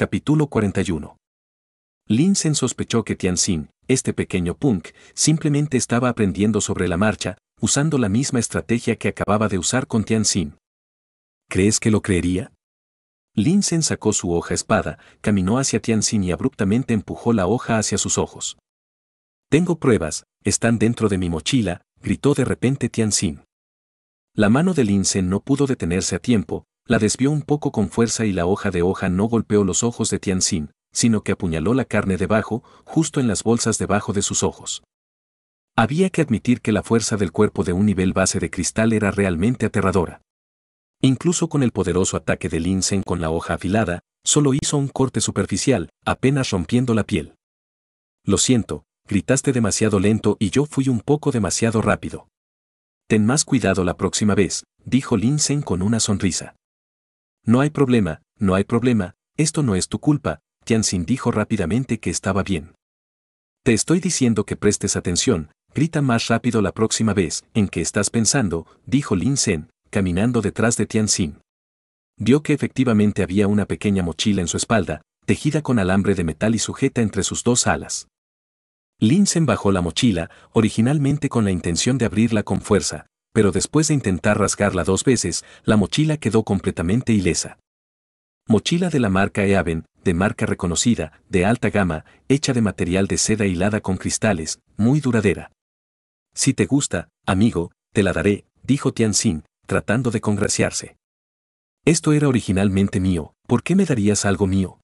Capítulo 41. Linsen sospechó que Tianxin, este pequeño punk, simplemente estaba aprendiendo sobre la marcha, usando la misma estrategia que acababa de usar con Tianxin. ¿Crees que lo creería? Linsen sacó su hoja espada, caminó hacia Tianxin y abruptamente empujó la hoja hacia sus ojos. Tengo pruebas, están dentro de mi mochila, gritó de repente Tianxin. La mano de Linsen no pudo detenerse a tiempo, la desvió un poco con fuerza y la hoja de hoja no golpeó los ojos de Tianxin, sino que apuñaló la carne debajo, justo en las bolsas debajo de sus ojos. Había que admitir que la fuerza del cuerpo de un nivel base de cristal era realmente aterradora. Incluso con el poderoso ataque de Sen con la hoja afilada, solo hizo un corte superficial, apenas rompiendo la piel. Lo siento, gritaste demasiado lento y yo fui un poco demasiado rápido. Ten más cuidado la próxima vez, dijo Linsen con una sonrisa. No hay problema, no hay problema, esto no es tu culpa, Tianxin dijo rápidamente que estaba bien. Te estoy diciendo que prestes atención, grita más rápido la próxima vez en que estás pensando, dijo Lin Sen, caminando detrás de Tianxin. Vio que efectivamente había una pequeña mochila en su espalda, tejida con alambre de metal y sujeta entre sus dos alas. Lin Sen bajó la mochila, originalmente con la intención de abrirla con fuerza, pero después de intentar rasgarla dos veces, la mochila quedó completamente ilesa. Mochila de la marca Eaven, de marca reconocida, de alta gama, hecha de material de seda hilada con cristales, muy duradera. Si te gusta, amigo, te la daré, dijo Tian Tianxin, tratando de congraciarse. Esto era originalmente mío, ¿por qué me darías algo mío?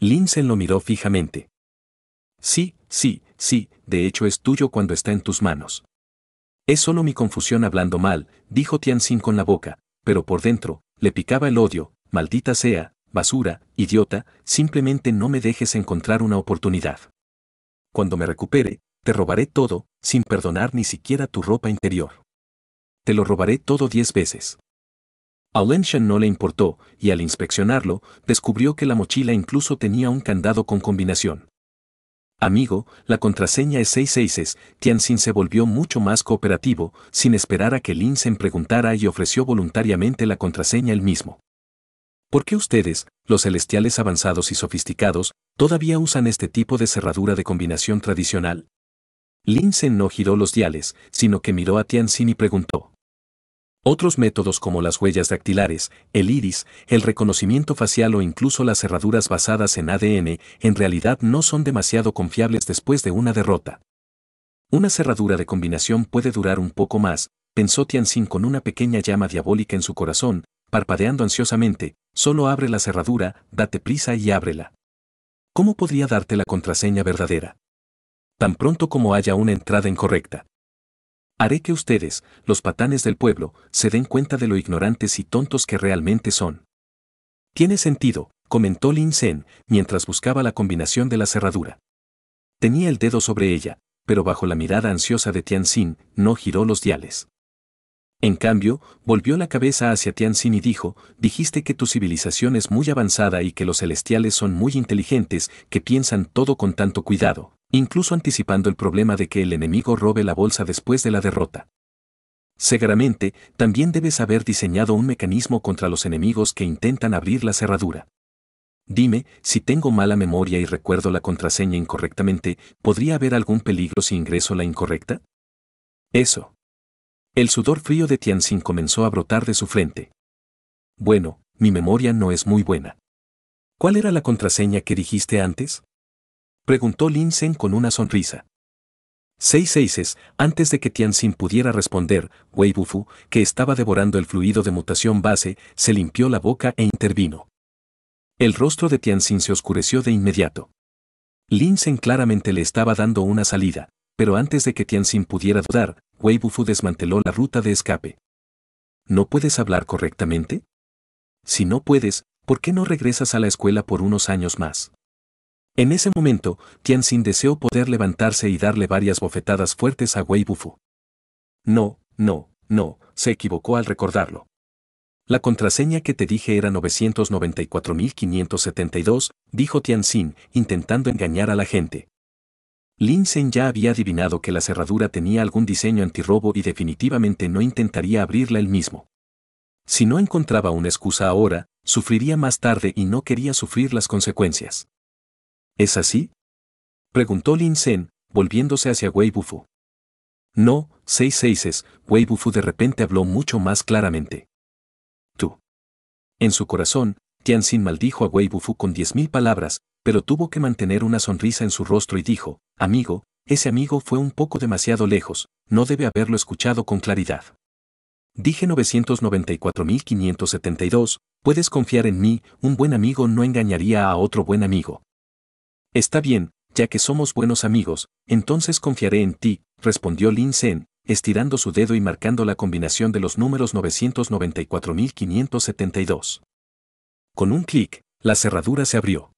Linsen lo miró fijamente. Sí, sí, sí, de hecho es tuyo cuando está en tus manos. Es solo mi confusión hablando mal, dijo Tianxin con la boca, pero por dentro, le picaba el odio, maldita sea, basura, idiota, simplemente no me dejes encontrar una oportunidad. Cuando me recupere, te robaré todo, sin perdonar ni siquiera tu ropa interior. Te lo robaré todo diez veces. A Lenshan no le importó, y al inspeccionarlo, descubrió que la mochila incluso tenía un candado con combinación. Amigo, la contraseña es 666. Tianxin se volvió mucho más cooperativo, sin esperar a que Lin Sen preguntara y ofreció voluntariamente la contraseña él mismo. ¿Por qué ustedes, los celestiales avanzados y sofisticados, todavía usan este tipo de cerradura de combinación tradicional? Lin Sen no giró los diales, sino que miró a Tianxin y preguntó. Otros métodos como las huellas dactilares, el iris, el reconocimiento facial o incluso las cerraduras basadas en ADN en realidad no son demasiado confiables después de una derrota. Una cerradura de combinación puede durar un poco más, pensó Tianxin con una pequeña llama diabólica en su corazón, parpadeando ansiosamente, solo abre la cerradura, date prisa y ábrela. ¿Cómo podría darte la contraseña verdadera? Tan pronto como haya una entrada incorrecta, Haré que ustedes, los patanes del pueblo, se den cuenta de lo ignorantes y tontos que realmente son. Tiene sentido, comentó Lin Sen, mientras buscaba la combinación de la cerradura. Tenía el dedo sobre ella, pero bajo la mirada ansiosa de Tian Xin, no giró los diales. En cambio, volvió la cabeza hacia Tian Xin y dijo, dijiste que tu civilización es muy avanzada y que los celestiales son muy inteligentes, que piensan todo con tanto cuidado, incluso anticipando el problema de que el enemigo robe la bolsa después de la derrota. Seguramente, también debes haber diseñado un mecanismo contra los enemigos que intentan abrir la cerradura. Dime, si tengo mala memoria y recuerdo la contraseña incorrectamente, ¿podría haber algún peligro si ingreso la incorrecta? Eso. El sudor frío de Tianxin comenzó a brotar de su frente. Bueno, mi memoria no es muy buena. ¿Cuál era la contraseña que dijiste antes? Preguntó Lin Sen con una sonrisa. Seis seises, antes de que Tianxin pudiera responder, Wei Bufu, que estaba devorando el fluido de mutación base, se limpió la boca e intervino. El rostro de Tianxin se oscureció de inmediato. Lin Sen claramente le estaba dando una salida, pero antes de que Tianxin pudiera dudar, Wei Bufu desmanteló la ruta de escape. ¿No puedes hablar correctamente? Si no puedes, ¿por qué no regresas a la escuela por unos años más? En ese momento, Tian Xin deseó poder levantarse y darle varias bofetadas fuertes a Wei Bufu. No, no, no, se equivocó al recordarlo. La contraseña que te dije era 994.572, dijo Tian Xin, intentando engañar a la gente. Lin Sen ya había adivinado que la cerradura tenía algún diseño antirrobo y definitivamente no intentaría abrirla él mismo. Si no encontraba una excusa ahora, sufriría más tarde y no quería sufrir las consecuencias. ¿Es así? Preguntó Lin Sen, volviéndose hacia Wei Bufu. No, seis seises, Wei Bufu de repente habló mucho más claramente. Tú. En su corazón, Tian Xin maldijo a Wei Bufu con diez mil palabras, pero tuvo que mantener una sonrisa en su rostro y dijo, amigo, ese amigo fue un poco demasiado lejos, no debe haberlo escuchado con claridad. Dije 994.572, puedes confiar en mí, un buen amigo no engañaría a otro buen amigo. Está bien, ya que somos buenos amigos, entonces confiaré en ti, respondió Lin Sen, estirando su dedo y marcando la combinación de los números 994.572. Con un clic, la cerradura se abrió.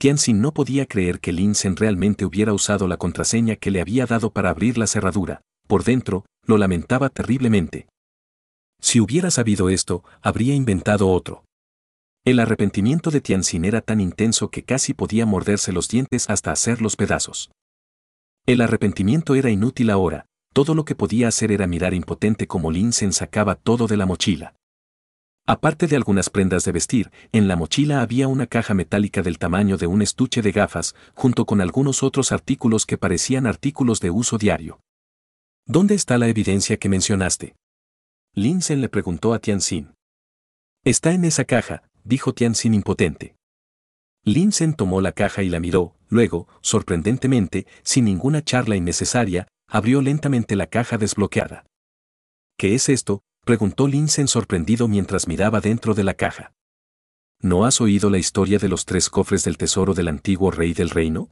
Xin no podía creer que Lin Sen realmente hubiera usado la contraseña que le había dado para abrir la cerradura. Por dentro, lo lamentaba terriblemente. Si hubiera sabido esto, habría inventado otro. El arrepentimiento de Tianxin era tan intenso que casi podía morderse los dientes hasta hacerlos pedazos. El arrepentimiento era inútil ahora, todo lo que podía hacer era mirar impotente como Lin Sen sacaba todo de la mochila. Aparte de algunas prendas de vestir, en la mochila había una caja metálica del tamaño de un estuche de gafas, junto con algunos otros artículos que parecían artículos de uso diario. ¿Dónde está la evidencia que mencionaste? Sen le preguntó a Tianxin. Está en esa caja, dijo Tianxin impotente. Lin Sen tomó la caja y la miró, luego, sorprendentemente, sin ninguna charla innecesaria, abrió lentamente la caja desbloqueada. ¿Qué es esto? preguntó Lin Sen sorprendido mientras miraba dentro de la caja. ¿No has oído la historia de los tres cofres del tesoro del antiguo rey del reino?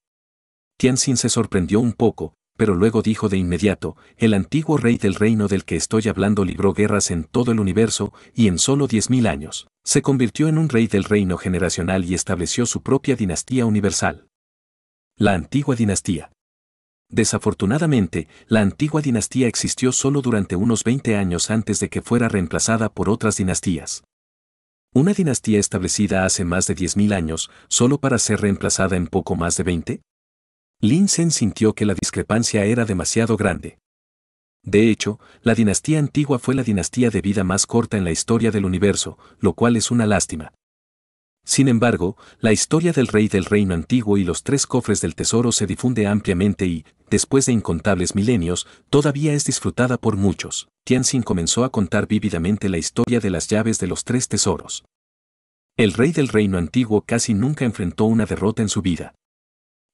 Tianxin se sorprendió un poco, pero luego dijo de inmediato, el antiguo rey del reino del que estoy hablando libró guerras en todo el universo, y en solo 10.000 años, se convirtió en un rey del reino generacional y estableció su propia dinastía universal. La antigua dinastía. Desafortunadamente, la antigua dinastía existió solo durante unos 20 años antes de que fuera reemplazada por otras dinastías. Una dinastía establecida hace más de 10.000 años, solo para ser reemplazada en poco más de 20? Lin Sen sintió que la discrepancia era demasiado grande. De hecho, la dinastía antigua fue la dinastía de vida más corta en la historia del universo, lo cual es una lástima. Sin embargo, la historia del rey del reino antiguo y los tres cofres del tesoro se difunde ampliamente y, después de incontables milenios, todavía es disfrutada por muchos. Xin comenzó a contar vívidamente la historia de las llaves de los tres tesoros. El rey del reino antiguo casi nunca enfrentó una derrota en su vida.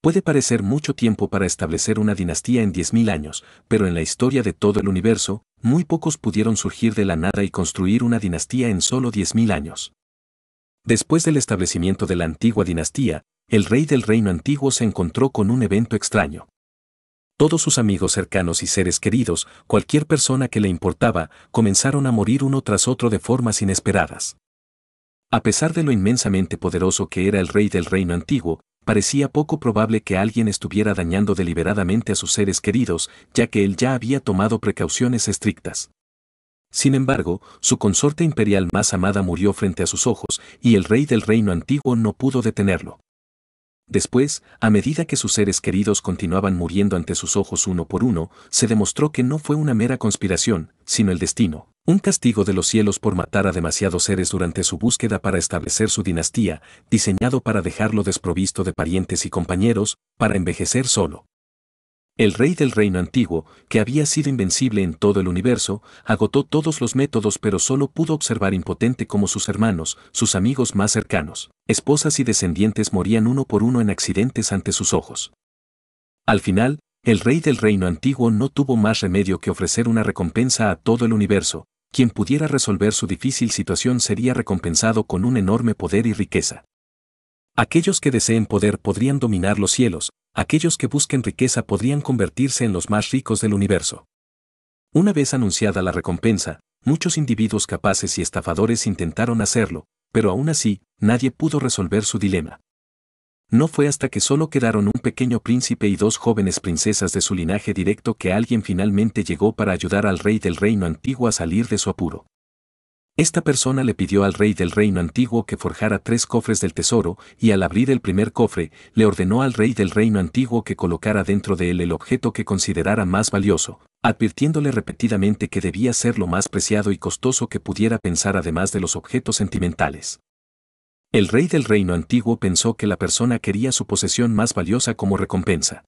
Puede parecer mucho tiempo para establecer una dinastía en 10.000 años, pero en la historia de todo el universo, muy pocos pudieron surgir de la nada y construir una dinastía en solo 10.000 años. Después del establecimiento de la antigua dinastía, el rey del reino antiguo se encontró con un evento extraño. Todos sus amigos cercanos y seres queridos, cualquier persona que le importaba, comenzaron a morir uno tras otro de formas inesperadas. A pesar de lo inmensamente poderoso que era el rey del reino antiguo, parecía poco probable que alguien estuviera dañando deliberadamente a sus seres queridos, ya que él ya había tomado precauciones estrictas. Sin embargo, su consorte imperial más amada murió frente a sus ojos, y el rey del reino antiguo no pudo detenerlo. Después, a medida que sus seres queridos continuaban muriendo ante sus ojos uno por uno, se demostró que no fue una mera conspiración, sino el destino, un castigo de los cielos por matar a demasiados seres durante su búsqueda para establecer su dinastía, diseñado para dejarlo desprovisto de parientes y compañeros, para envejecer solo. El rey del reino antiguo, que había sido invencible en todo el universo, agotó todos los métodos pero solo pudo observar impotente cómo sus hermanos, sus amigos más cercanos, esposas y descendientes morían uno por uno en accidentes ante sus ojos. Al final, el rey del reino antiguo no tuvo más remedio que ofrecer una recompensa a todo el universo, quien pudiera resolver su difícil situación sería recompensado con un enorme poder y riqueza. Aquellos que deseen poder podrían dominar los cielos, aquellos que busquen riqueza podrían convertirse en los más ricos del universo. Una vez anunciada la recompensa, muchos individuos capaces y estafadores intentaron hacerlo, pero aún así, nadie pudo resolver su dilema. No fue hasta que solo quedaron un pequeño príncipe y dos jóvenes princesas de su linaje directo que alguien finalmente llegó para ayudar al rey del reino antiguo a salir de su apuro. Esta persona le pidió al rey del reino antiguo que forjara tres cofres del tesoro, y al abrir el primer cofre, le ordenó al rey del reino antiguo que colocara dentro de él el objeto que considerara más valioso, advirtiéndole repetidamente que debía ser lo más preciado y costoso que pudiera pensar además de los objetos sentimentales. El rey del reino antiguo pensó que la persona quería su posesión más valiosa como recompensa.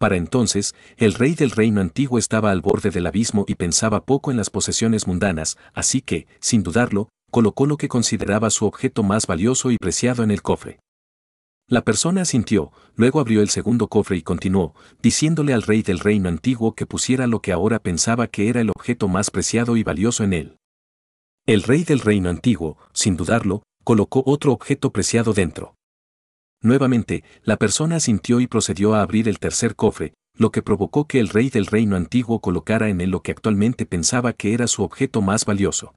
Para entonces, el rey del reino antiguo estaba al borde del abismo y pensaba poco en las posesiones mundanas, así que, sin dudarlo, colocó lo que consideraba su objeto más valioso y preciado en el cofre. La persona asintió, luego abrió el segundo cofre y continuó, diciéndole al rey del reino antiguo que pusiera lo que ahora pensaba que era el objeto más preciado y valioso en él. El rey del reino antiguo, sin dudarlo, colocó otro objeto preciado dentro. Nuevamente, la persona sintió y procedió a abrir el tercer cofre, lo que provocó que el rey del reino antiguo colocara en él lo que actualmente pensaba que era su objeto más valioso.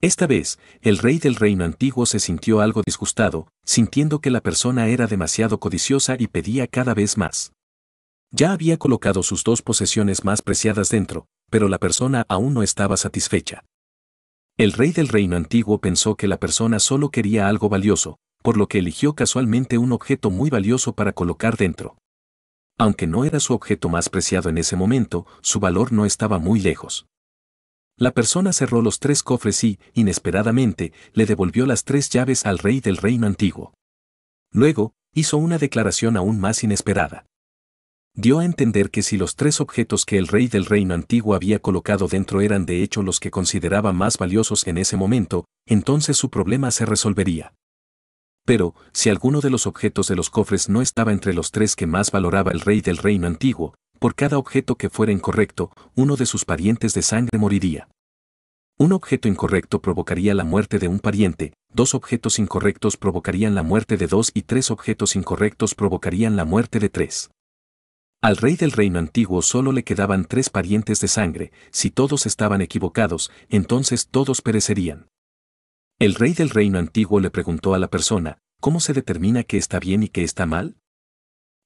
Esta vez, el rey del reino antiguo se sintió algo disgustado, sintiendo que la persona era demasiado codiciosa y pedía cada vez más. Ya había colocado sus dos posesiones más preciadas dentro, pero la persona aún no estaba satisfecha. El rey del reino antiguo pensó que la persona solo quería algo valioso, por lo que eligió casualmente un objeto muy valioso para colocar dentro. Aunque no era su objeto más preciado en ese momento, su valor no estaba muy lejos. La persona cerró los tres cofres y, inesperadamente, le devolvió las tres llaves al rey del reino antiguo. Luego, hizo una declaración aún más inesperada dio a entender que si los tres objetos que el rey del reino antiguo había colocado dentro eran de hecho los que consideraba más valiosos en ese momento, entonces su problema se resolvería. Pero, si alguno de los objetos de los cofres no estaba entre los tres que más valoraba el rey del reino antiguo, por cada objeto que fuera incorrecto, uno de sus parientes de sangre moriría. Un objeto incorrecto provocaría la muerte de un pariente, dos objetos incorrectos provocarían la muerte de dos y tres objetos incorrectos provocarían la muerte de tres. Al rey del reino antiguo solo le quedaban tres parientes de sangre, si todos estaban equivocados, entonces todos perecerían. El rey del reino antiguo le preguntó a la persona, ¿cómo se determina que está bien y que está mal?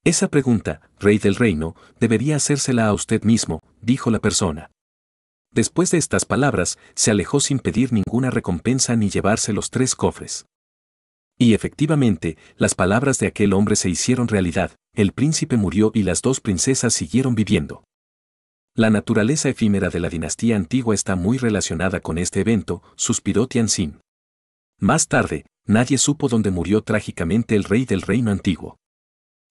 Esa pregunta, rey del reino, debería hacérsela a usted mismo, dijo la persona. Después de estas palabras, se alejó sin pedir ninguna recompensa ni llevarse los tres cofres. Y efectivamente, las palabras de aquel hombre se hicieron realidad, el príncipe murió y las dos princesas siguieron viviendo. La naturaleza efímera de la dinastía antigua está muy relacionada con este evento, suspiró Tianxin. Más tarde, nadie supo dónde murió trágicamente el rey del reino antiguo.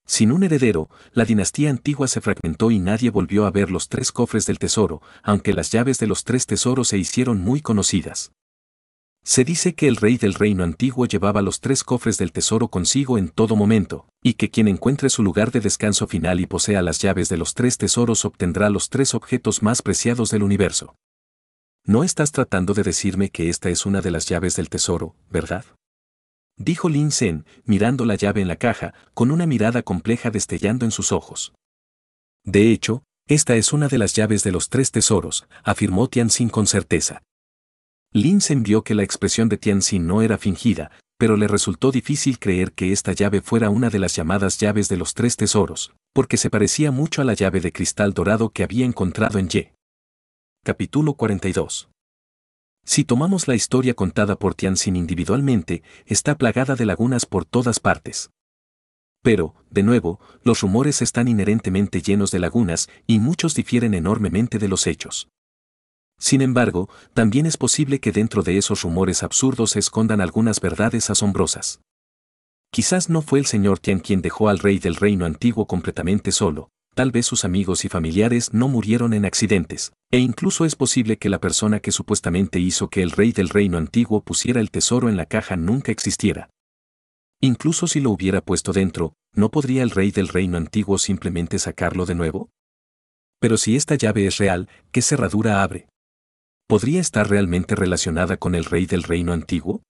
Sin un heredero, la dinastía antigua se fragmentó y nadie volvió a ver los tres cofres del tesoro, aunque las llaves de los tres tesoros se hicieron muy conocidas. Se dice que el rey del reino antiguo llevaba los tres cofres del tesoro consigo en todo momento, y que quien encuentre su lugar de descanso final y posea las llaves de los tres tesoros obtendrá los tres objetos más preciados del universo. No estás tratando de decirme que esta es una de las llaves del tesoro, ¿verdad? Dijo Lin Sen, mirando la llave en la caja, con una mirada compleja destellando en sus ojos. De hecho, esta es una de las llaves de los tres tesoros, afirmó Tian Xin con certeza. Linsen vio que la expresión de Xin no era fingida, pero le resultó difícil creer que esta llave fuera una de las llamadas llaves de los tres tesoros, porque se parecía mucho a la llave de cristal dorado que había encontrado en Ye. Capítulo 42 Si tomamos la historia contada por Xin individualmente, está plagada de lagunas por todas partes. Pero, de nuevo, los rumores están inherentemente llenos de lagunas y muchos difieren enormemente de los hechos. Sin embargo, también es posible que dentro de esos rumores absurdos se escondan algunas verdades asombrosas. Quizás no fue el señor Tian quien dejó al rey del reino antiguo completamente solo, tal vez sus amigos y familiares no murieron en accidentes, e incluso es posible que la persona que supuestamente hizo que el rey del reino antiguo pusiera el tesoro en la caja nunca existiera. Incluso si lo hubiera puesto dentro, ¿no podría el rey del reino antiguo simplemente sacarlo de nuevo? Pero si esta llave es real, ¿qué cerradura abre? podría estar realmente relacionada con el rey del reino antiguo?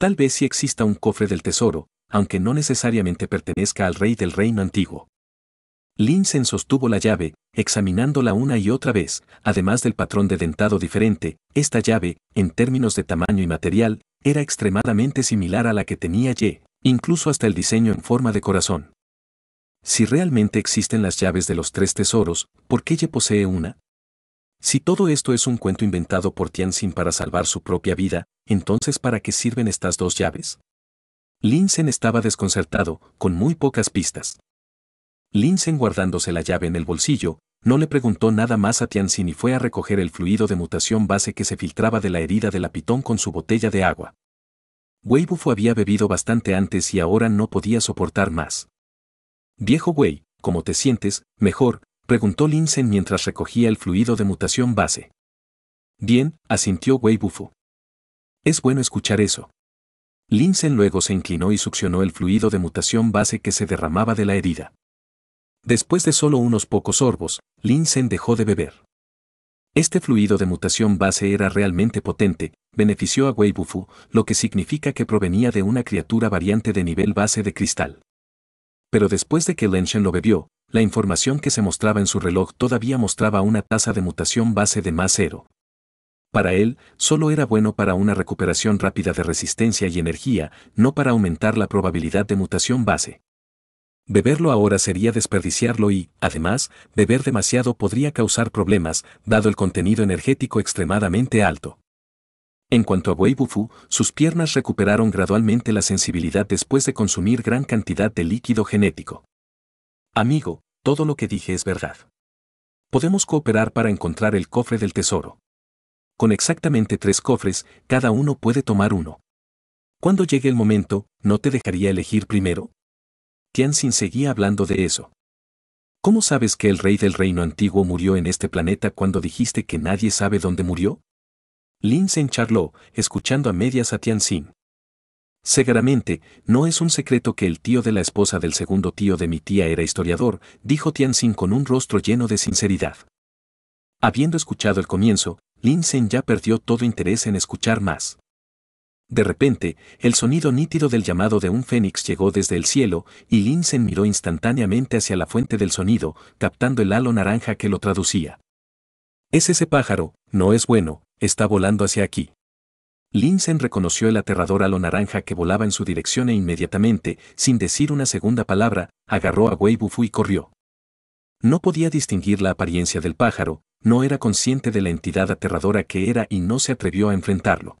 Tal vez sí exista un cofre del tesoro, aunque no necesariamente pertenezca al rey del reino antiguo. Linsen sostuvo la llave, examinándola una y otra vez, además del patrón de dentado diferente, esta llave, en términos de tamaño y material, era extremadamente similar a la que tenía Ye, incluso hasta el diseño en forma de corazón. Si realmente existen las llaves de los tres tesoros, ¿por qué Ye posee una? Si todo esto es un cuento inventado por Tianxin para salvar su propia vida, entonces ¿para qué sirven estas dos llaves? Linsen estaba desconcertado, con muy pocas pistas. Linsen guardándose la llave en el bolsillo, no le preguntó nada más a Tianxin y fue a recoger el fluido de mutación base que se filtraba de la herida de la pitón con su botella de agua. Wei Bufu había bebido bastante antes y ahora no podía soportar más. Viejo Wei, como te sientes? Mejor, Preguntó Linsen mientras recogía el fluido de mutación base. Bien, asintió Wei Bufu. Es bueno escuchar eso. Linsen luego se inclinó y succionó el fluido de mutación base que se derramaba de la herida. Después de solo unos pocos sorbos, Linsen dejó de beber. Este fluido de mutación base era realmente potente, benefició a Wei Bufu, lo que significa que provenía de una criatura variante de nivel base de cristal. Pero después de que Lenshen lo bebió, la información que se mostraba en su reloj todavía mostraba una tasa de mutación base de más cero. Para él, solo era bueno para una recuperación rápida de resistencia y energía, no para aumentar la probabilidad de mutación base. Beberlo ahora sería desperdiciarlo y, además, beber demasiado podría causar problemas, dado el contenido energético extremadamente alto. En cuanto a Wei Bufu, sus piernas recuperaron gradualmente la sensibilidad después de consumir gran cantidad de líquido genético. Amigo, todo lo que dije es verdad. Podemos cooperar para encontrar el cofre del tesoro. Con exactamente tres cofres, cada uno puede tomar uno. Cuando llegue el momento, ¿no te dejaría elegir primero? Tianxin seguía hablando de eso. ¿Cómo sabes que el rey del reino antiguo murió en este planeta cuando dijiste que nadie sabe dónde murió? Lin Sen charló, escuchando a medias a Tianxin. Seguramente, no es un secreto que el tío de la esposa del segundo tío de mi tía era historiador, dijo Tianxin con un rostro lleno de sinceridad. Habiendo escuchado el comienzo, Lin Sen ya perdió todo interés en escuchar más. De repente, el sonido nítido del llamado de un fénix llegó desde el cielo, y Lin Sen miró instantáneamente hacia la fuente del sonido, captando el halo naranja que lo traducía. Es ese pájaro, no es bueno, está volando hacia aquí. Linsen reconoció el aterrador halo naranja que volaba en su dirección e inmediatamente, sin decir una segunda palabra, agarró a Weibufu y corrió. No podía distinguir la apariencia del pájaro, no era consciente de la entidad aterradora que era y no se atrevió a enfrentarlo.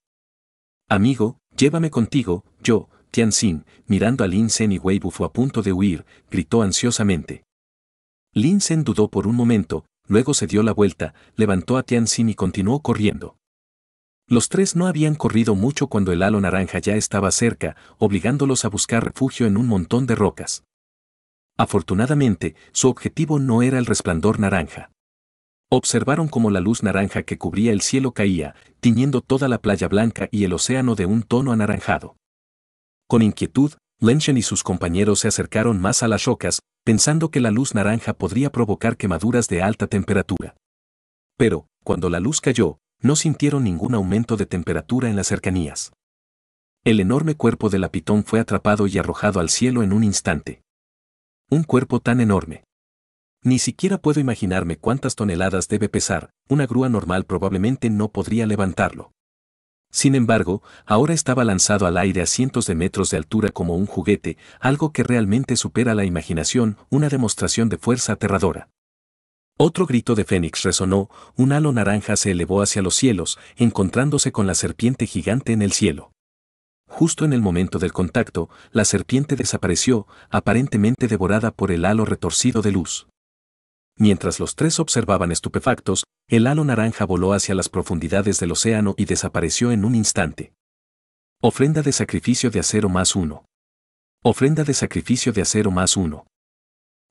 Amigo, llévame contigo, yo, Tian Sin, mirando a Lin Sen y Weibufu a punto de huir, gritó ansiosamente. Lin Sen dudó por un momento, luego se dio la vuelta, levantó a Tian Tianxin y continuó corriendo. Los tres no habían corrido mucho cuando el halo naranja ya estaba cerca, obligándolos a buscar refugio en un montón de rocas. Afortunadamente, su objetivo no era el resplandor naranja. Observaron cómo la luz naranja que cubría el cielo caía, tiñendo toda la playa blanca y el océano de un tono anaranjado. Con inquietud, Lenchen y sus compañeros se acercaron más a las rocas, pensando que la luz naranja podría provocar quemaduras de alta temperatura. Pero, cuando la luz cayó, no sintieron ningún aumento de temperatura en las cercanías. El enorme cuerpo de la pitón fue atrapado y arrojado al cielo en un instante. Un cuerpo tan enorme. Ni siquiera puedo imaginarme cuántas toneladas debe pesar, una grúa normal probablemente no podría levantarlo. Sin embargo, ahora estaba lanzado al aire a cientos de metros de altura como un juguete, algo que realmente supera la imaginación, una demostración de fuerza aterradora. Otro grito de Fénix resonó, un halo naranja se elevó hacia los cielos, encontrándose con la serpiente gigante en el cielo. Justo en el momento del contacto, la serpiente desapareció, aparentemente devorada por el halo retorcido de luz. Mientras los tres observaban estupefactos, el halo naranja voló hacia las profundidades del océano y desapareció en un instante. Ofrenda de sacrificio de acero más uno. Ofrenda de sacrificio de acero más uno.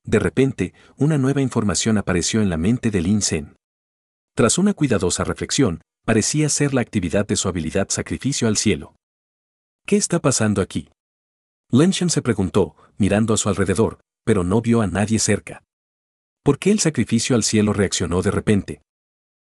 De repente, una nueva información apareció en la mente de Lin Sen. Tras una cuidadosa reflexión, parecía ser la actividad de su habilidad sacrificio al cielo. ¿Qué está pasando aquí? Shen se preguntó, mirando a su alrededor, pero no vio a nadie cerca. ¿Por qué el sacrificio al cielo reaccionó de repente?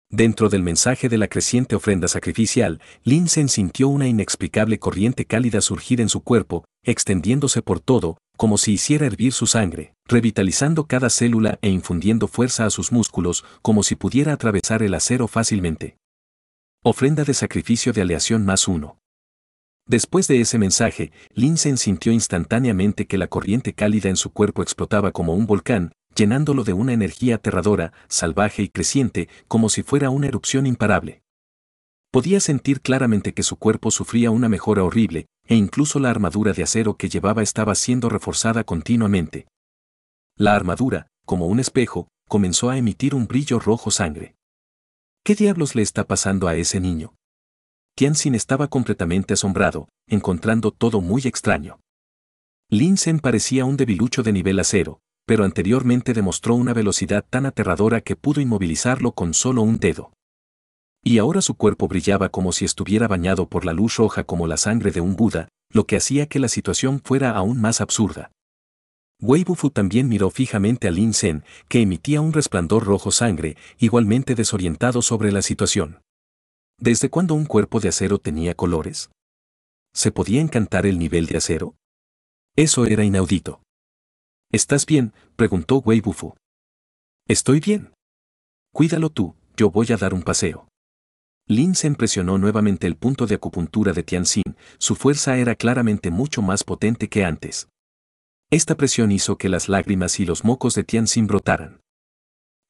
Dentro del mensaje de la creciente ofrenda sacrificial, Lin Sen sintió una inexplicable corriente cálida surgir en su cuerpo, extendiéndose por todo, como si hiciera hervir su sangre, revitalizando cada célula e infundiendo fuerza a sus músculos, como si pudiera atravesar el acero fácilmente. Ofrenda de sacrificio de aleación más uno. Después de ese mensaje, Linsen sintió instantáneamente que la corriente cálida en su cuerpo explotaba como un volcán, llenándolo de una energía aterradora, salvaje y creciente, como si fuera una erupción imparable. Podía sentir claramente que su cuerpo sufría una mejora horrible, e incluso la armadura de acero que llevaba estaba siendo reforzada continuamente. La armadura, como un espejo, comenzó a emitir un brillo rojo sangre. ¿Qué diablos le está pasando a ese niño? sin estaba completamente asombrado, encontrando todo muy extraño. Lin Sen parecía un debilucho de nivel acero, pero anteriormente demostró una velocidad tan aterradora que pudo inmovilizarlo con solo un dedo. Y ahora su cuerpo brillaba como si estuviera bañado por la luz roja como la sangre de un Buda, lo que hacía que la situación fuera aún más absurda. Wei Bufu también miró fijamente a Lin Sen, que emitía un resplandor rojo sangre, igualmente desorientado sobre la situación. ¿Desde cuándo un cuerpo de acero tenía colores? ¿Se podía encantar el nivel de acero? Eso era inaudito. ¿Estás bien? preguntó Wei Bufu. Estoy bien. Cuídalo tú, yo voy a dar un paseo. Lin Sen presionó nuevamente el punto de acupuntura de Tian Xin, su fuerza era claramente mucho más potente que antes. Esta presión hizo que las lágrimas y los mocos de Tian Xin brotaran.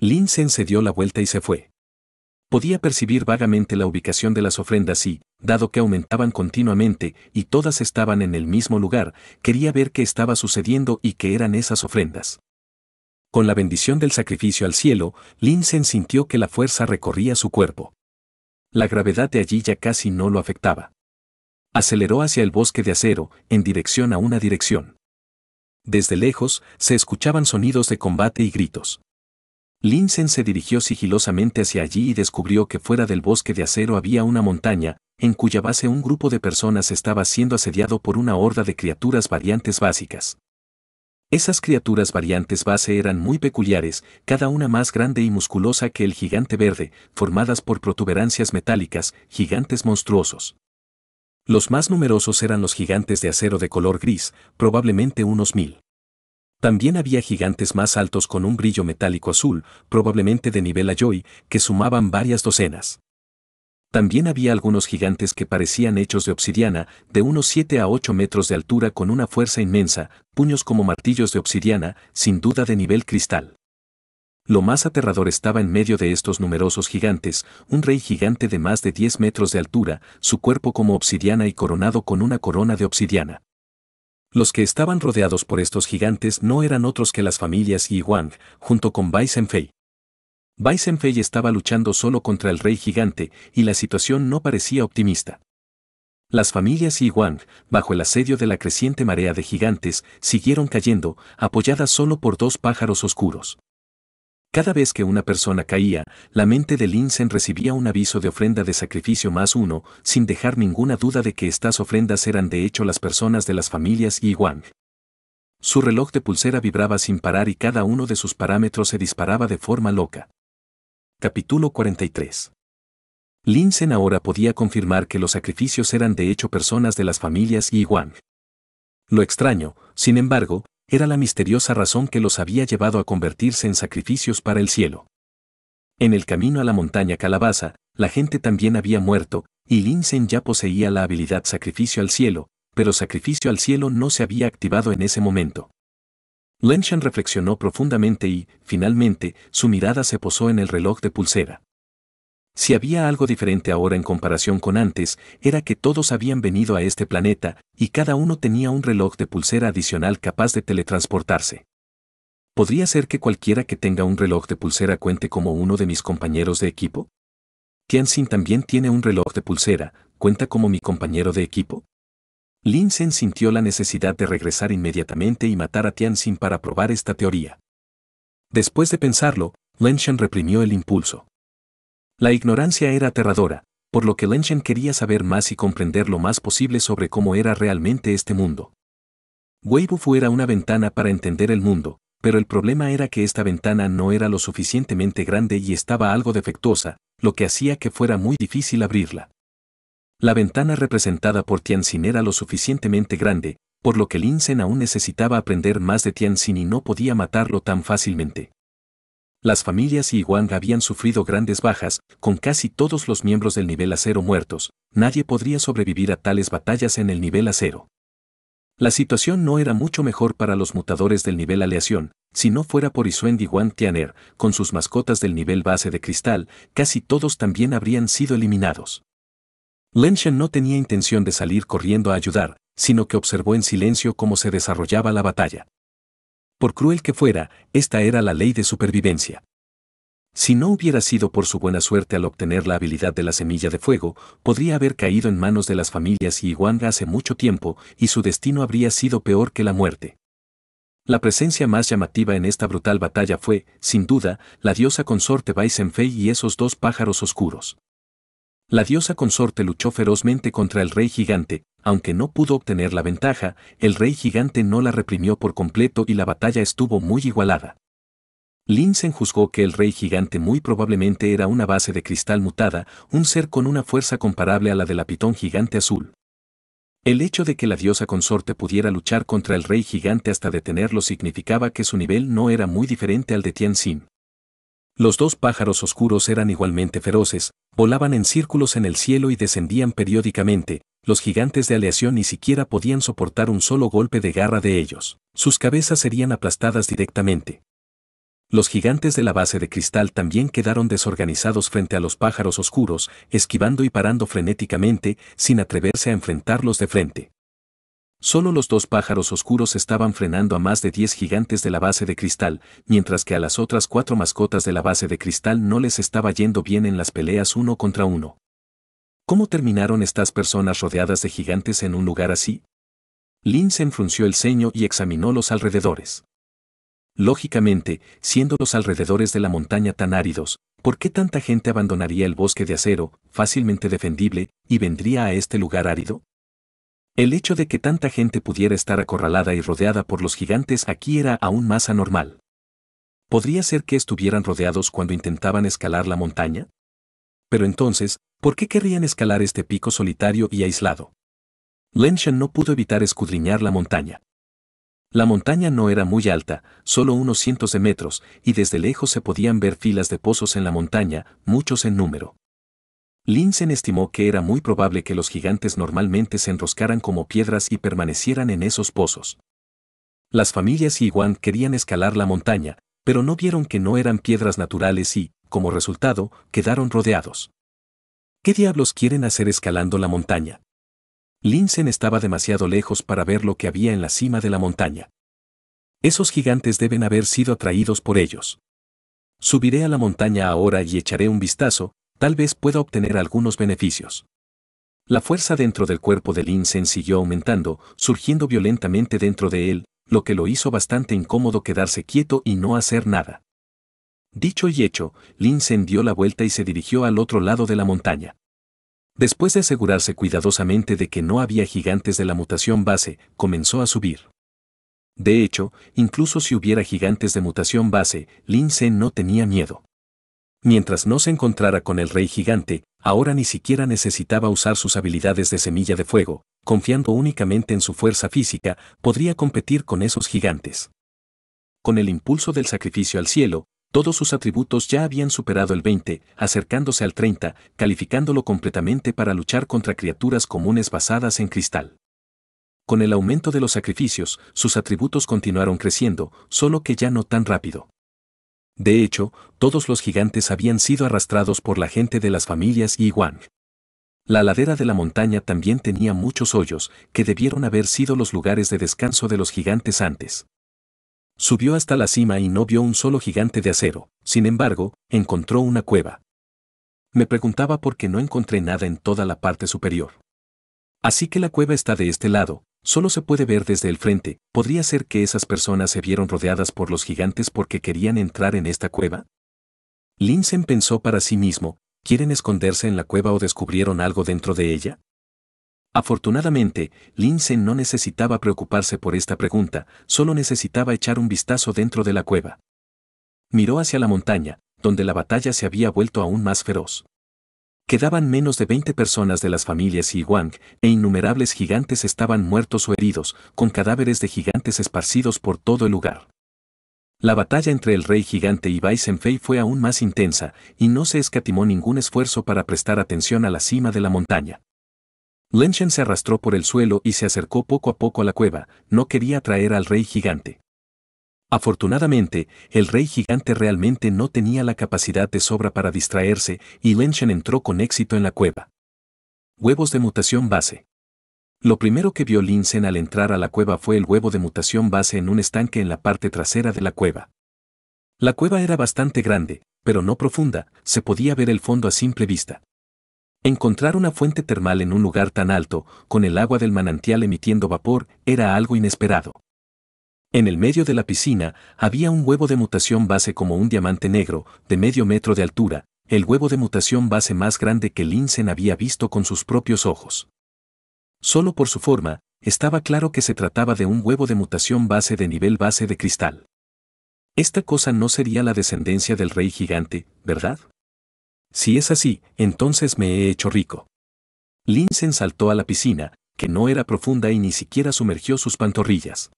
Lin Sen se dio la vuelta y se fue. Podía percibir vagamente la ubicación de las ofrendas y, dado que aumentaban continuamente y todas estaban en el mismo lugar, quería ver qué estaba sucediendo y qué eran esas ofrendas. Con la bendición del sacrificio al cielo, Lin Sen sintió que la fuerza recorría su cuerpo. La gravedad de allí ya casi no lo afectaba. Aceleró hacia el bosque de acero, en dirección a una dirección. Desde lejos, se escuchaban sonidos de combate y gritos. Linsen se dirigió sigilosamente hacia allí y descubrió que fuera del bosque de acero había una montaña, en cuya base un grupo de personas estaba siendo asediado por una horda de criaturas variantes básicas. Esas criaturas variantes base eran muy peculiares, cada una más grande y musculosa que el gigante verde, formadas por protuberancias metálicas, gigantes monstruosos. Los más numerosos eran los gigantes de acero de color gris, probablemente unos mil. También había gigantes más altos con un brillo metálico azul, probablemente de nivel joy que sumaban varias docenas. También había algunos gigantes que parecían hechos de obsidiana, de unos 7 a 8 metros de altura con una fuerza inmensa, puños como martillos de obsidiana, sin duda de nivel cristal. Lo más aterrador estaba en medio de estos numerosos gigantes, un rey gigante de más de 10 metros de altura, su cuerpo como obsidiana y coronado con una corona de obsidiana. Los que estaban rodeados por estos gigantes no eran otros que las familias Yi Wang, junto con Bai Senfei. Fei estaba luchando solo contra el rey gigante y la situación no parecía optimista. Las familias y Wang, bajo el asedio de la creciente marea de gigantes, siguieron cayendo, apoyadas solo por dos pájaros oscuros. Cada vez que una persona caía, la mente de Linsen recibía un aviso de ofrenda de sacrificio más uno, sin dejar ninguna duda de que estas ofrendas eran de hecho las personas de las familias y Wang. Su reloj de pulsera vibraba sin parar y cada uno de sus parámetros se disparaba de forma loca. Capítulo 43. Linsen ahora podía confirmar que los sacrificios eran de hecho personas de las familias Yi Wang. Lo extraño, sin embargo, era la misteriosa razón que los había llevado a convertirse en sacrificios para el cielo. En el camino a la montaña Calabaza, la gente también había muerto, y Linsen ya poseía la habilidad sacrificio al cielo, pero sacrificio al cielo no se había activado en ese momento. Lenshan reflexionó profundamente y, finalmente, su mirada se posó en el reloj de pulsera. Si había algo diferente ahora en comparación con antes, era que todos habían venido a este planeta, y cada uno tenía un reloj de pulsera adicional capaz de teletransportarse. ¿Podría ser que cualquiera que tenga un reloj de pulsera cuente como uno de mis compañeros de equipo? ¿Tianxin también tiene un reloj de pulsera, cuenta como mi compañero de equipo? Lin sintió la necesidad de regresar inmediatamente y matar a Tianxin para probar esta teoría. Después de pensarlo, Lenshen reprimió el impulso. La ignorancia era aterradora, por lo que Lenshen quería saber más y comprender lo más posible sobre cómo era realmente este mundo. Weibufu era una ventana para entender el mundo, pero el problema era que esta ventana no era lo suficientemente grande y estaba algo defectuosa, lo que hacía que fuera muy difícil abrirla. La ventana representada por Tianxin era lo suficientemente grande, por lo que Lin Sen aún necesitaba aprender más de Tianxin y no podía matarlo tan fácilmente. Las familias y Wang habían sufrido grandes bajas, con casi todos los miembros del nivel acero muertos, nadie podría sobrevivir a tales batallas en el nivel acero. La situación no era mucho mejor para los mutadores del nivel aleación, si no fuera por y Wang Tianer, con sus mascotas del nivel base de cristal, casi todos también habrían sido eliminados. Shen no tenía intención de salir corriendo a ayudar, sino que observó en silencio cómo se desarrollaba la batalla. Por cruel que fuera, esta era la ley de supervivencia. Si no hubiera sido por su buena suerte al obtener la habilidad de la semilla de fuego, podría haber caído en manos de las familias y Iguanga hace mucho tiempo y su destino habría sido peor que la muerte. La presencia más llamativa en esta brutal batalla fue, sin duda, la diosa consorte Baisenfei y esos dos pájaros oscuros. La diosa consorte luchó ferozmente contra el rey gigante, aunque no pudo obtener la ventaja, el rey gigante no la reprimió por completo y la batalla estuvo muy igualada. Linsen juzgó que el rey gigante muy probablemente era una base de cristal mutada, un ser con una fuerza comparable a la de la pitón gigante azul. El hecho de que la diosa consorte pudiera luchar contra el rey gigante hasta detenerlo significaba que su nivel no era muy diferente al de Xin. Los dos pájaros oscuros eran igualmente feroces, Volaban en círculos en el cielo y descendían periódicamente, los gigantes de aleación ni siquiera podían soportar un solo golpe de garra de ellos, sus cabezas serían aplastadas directamente. Los gigantes de la base de cristal también quedaron desorganizados frente a los pájaros oscuros, esquivando y parando frenéticamente, sin atreverse a enfrentarlos de frente. Solo los dos pájaros oscuros estaban frenando a más de diez gigantes de la base de cristal, mientras que a las otras cuatro mascotas de la base de cristal no les estaba yendo bien en las peleas uno contra uno. ¿Cómo terminaron estas personas rodeadas de gigantes en un lugar así? Lin se enfrunció el ceño y examinó los alrededores. Lógicamente, siendo los alrededores de la montaña tan áridos, ¿por qué tanta gente abandonaría el bosque de acero, fácilmente defendible, y vendría a este lugar árido? El hecho de que tanta gente pudiera estar acorralada y rodeada por los gigantes aquí era aún más anormal. ¿Podría ser que estuvieran rodeados cuando intentaban escalar la montaña? Pero entonces, ¿por qué querrían escalar este pico solitario y aislado? Lenshan no pudo evitar escudriñar la montaña. La montaña no era muy alta, solo unos cientos de metros, y desde lejos se podían ver filas de pozos en la montaña, muchos en número. Linsen estimó que era muy probable que los gigantes normalmente se enroscaran como piedras y permanecieran en esos pozos. Las familias y Iguan querían escalar la montaña, pero no vieron que no eran piedras naturales y, como resultado, quedaron rodeados. ¿Qué diablos quieren hacer escalando la montaña? Linsen estaba demasiado lejos para ver lo que había en la cima de la montaña. Esos gigantes deben haber sido atraídos por ellos. Subiré a la montaña ahora y echaré un vistazo, tal vez pueda obtener algunos beneficios. La fuerza dentro del cuerpo de Linsen siguió aumentando, surgiendo violentamente dentro de él, lo que lo hizo bastante incómodo quedarse quieto y no hacer nada. Dicho y hecho, Linsen dio la vuelta y se dirigió al otro lado de la montaña. Después de asegurarse cuidadosamente de que no había gigantes de la mutación base, comenzó a subir. De hecho, incluso si hubiera gigantes de mutación base, Linsen no tenía miedo. Mientras no se encontrara con el rey gigante, ahora ni siquiera necesitaba usar sus habilidades de semilla de fuego, confiando únicamente en su fuerza física, podría competir con esos gigantes. Con el impulso del sacrificio al cielo, todos sus atributos ya habían superado el 20, acercándose al 30, calificándolo completamente para luchar contra criaturas comunes basadas en cristal. Con el aumento de los sacrificios, sus atributos continuaron creciendo, solo que ya no tan rápido. De hecho, todos los gigantes habían sido arrastrados por la gente de las familias y Wang. La ladera de la montaña también tenía muchos hoyos, que debieron haber sido los lugares de descanso de los gigantes antes. Subió hasta la cima y no vio un solo gigante de acero, sin embargo, encontró una cueva. Me preguntaba por qué no encontré nada en toda la parte superior. Así que la cueva está de este lado, solo se puede ver desde el frente, ¿podría ser que esas personas se vieron rodeadas por los gigantes porque querían entrar en esta cueva? Linsen pensó para sí mismo, ¿quieren esconderse en la cueva o descubrieron algo dentro de ella? Afortunadamente, Linsen no necesitaba preocuparse por esta pregunta, solo necesitaba echar un vistazo dentro de la cueva. Miró hacia la montaña, donde la batalla se había vuelto aún más feroz. Quedaban menos de 20 personas de las familias Wang, e innumerables gigantes estaban muertos o heridos, con cadáveres de gigantes esparcidos por todo el lugar. La batalla entre el rey gigante y Bai Fei fue aún más intensa, y no se escatimó ningún esfuerzo para prestar atención a la cima de la montaña. Lenshen se arrastró por el suelo y se acercó poco a poco a la cueva, no quería atraer al rey gigante. Afortunadamente, el rey gigante realmente no tenía la capacidad de sobra para distraerse y Lenshen entró con éxito en la cueva. Huevos de mutación base. Lo primero que vio Linsen al entrar a la cueva fue el huevo de mutación base en un estanque en la parte trasera de la cueva. La cueva era bastante grande, pero no profunda, se podía ver el fondo a simple vista. Encontrar una fuente termal en un lugar tan alto, con el agua del manantial emitiendo vapor, era algo inesperado. En el medio de la piscina había un huevo de mutación base como un diamante negro, de medio metro de altura, el huevo de mutación base más grande que Linsen había visto con sus propios ojos. Solo por su forma, estaba claro que se trataba de un huevo de mutación base de nivel base de cristal. Esta cosa no sería la descendencia del rey gigante, ¿verdad? Si es así, entonces me he hecho rico. Linsen saltó a la piscina, que no era profunda y ni siquiera sumergió sus pantorrillas.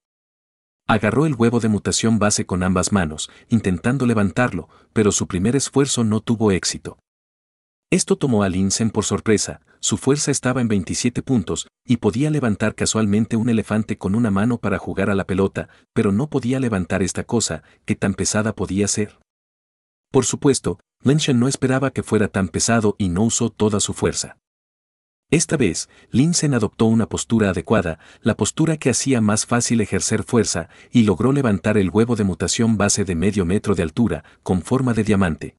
Agarró el huevo de mutación base con ambas manos, intentando levantarlo, pero su primer esfuerzo no tuvo éxito. Esto tomó a Linsen por sorpresa, su fuerza estaba en 27 puntos, y podía levantar casualmente un elefante con una mano para jugar a la pelota, pero no podía levantar esta cosa, que tan pesada podía ser. Por supuesto, Linsen no esperaba que fuera tan pesado y no usó toda su fuerza. Esta vez, Linsen adoptó una postura adecuada, la postura que hacía más fácil ejercer fuerza, y logró levantar el huevo de mutación base de medio metro de altura, con forma de diamante.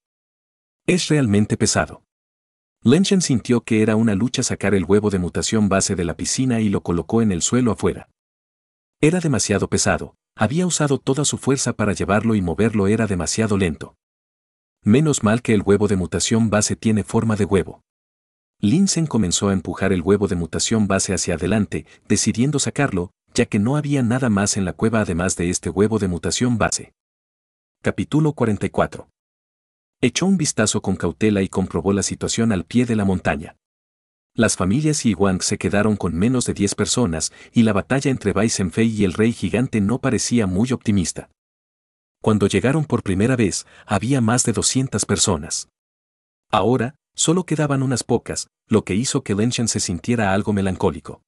Es realmente pesado. Lenchen sintió que era una lucha sacar el huevo de mutación base de la piscina y lo colocó en el suelo afuera. Era demasiado pesado, había usado toda su fuerza para llevarlo y moverlo era demasiado lento. Menos mal que el huevo de mutación base tiene forma de huevo. Linsen comenzó a empujar el huevo de mutación base hacia adelante, decidiendo sacarlo, ya que no había nada más en la cueva además de este huevo de mutación base. Capítulo 44. Echó un vistazo con cautela y comprobó la situación al pie de la montaña. Las familias y Wang se quedaron con menos de 10 personas y la batalla entre Bai y el rey gigante no parecía muy optimista. Cuando llegaron por primera vez, había más de 200 personas. Ahora, Solo quedaban unas pocas, lo que hizo que Lenshan se sintiera algo melancólico.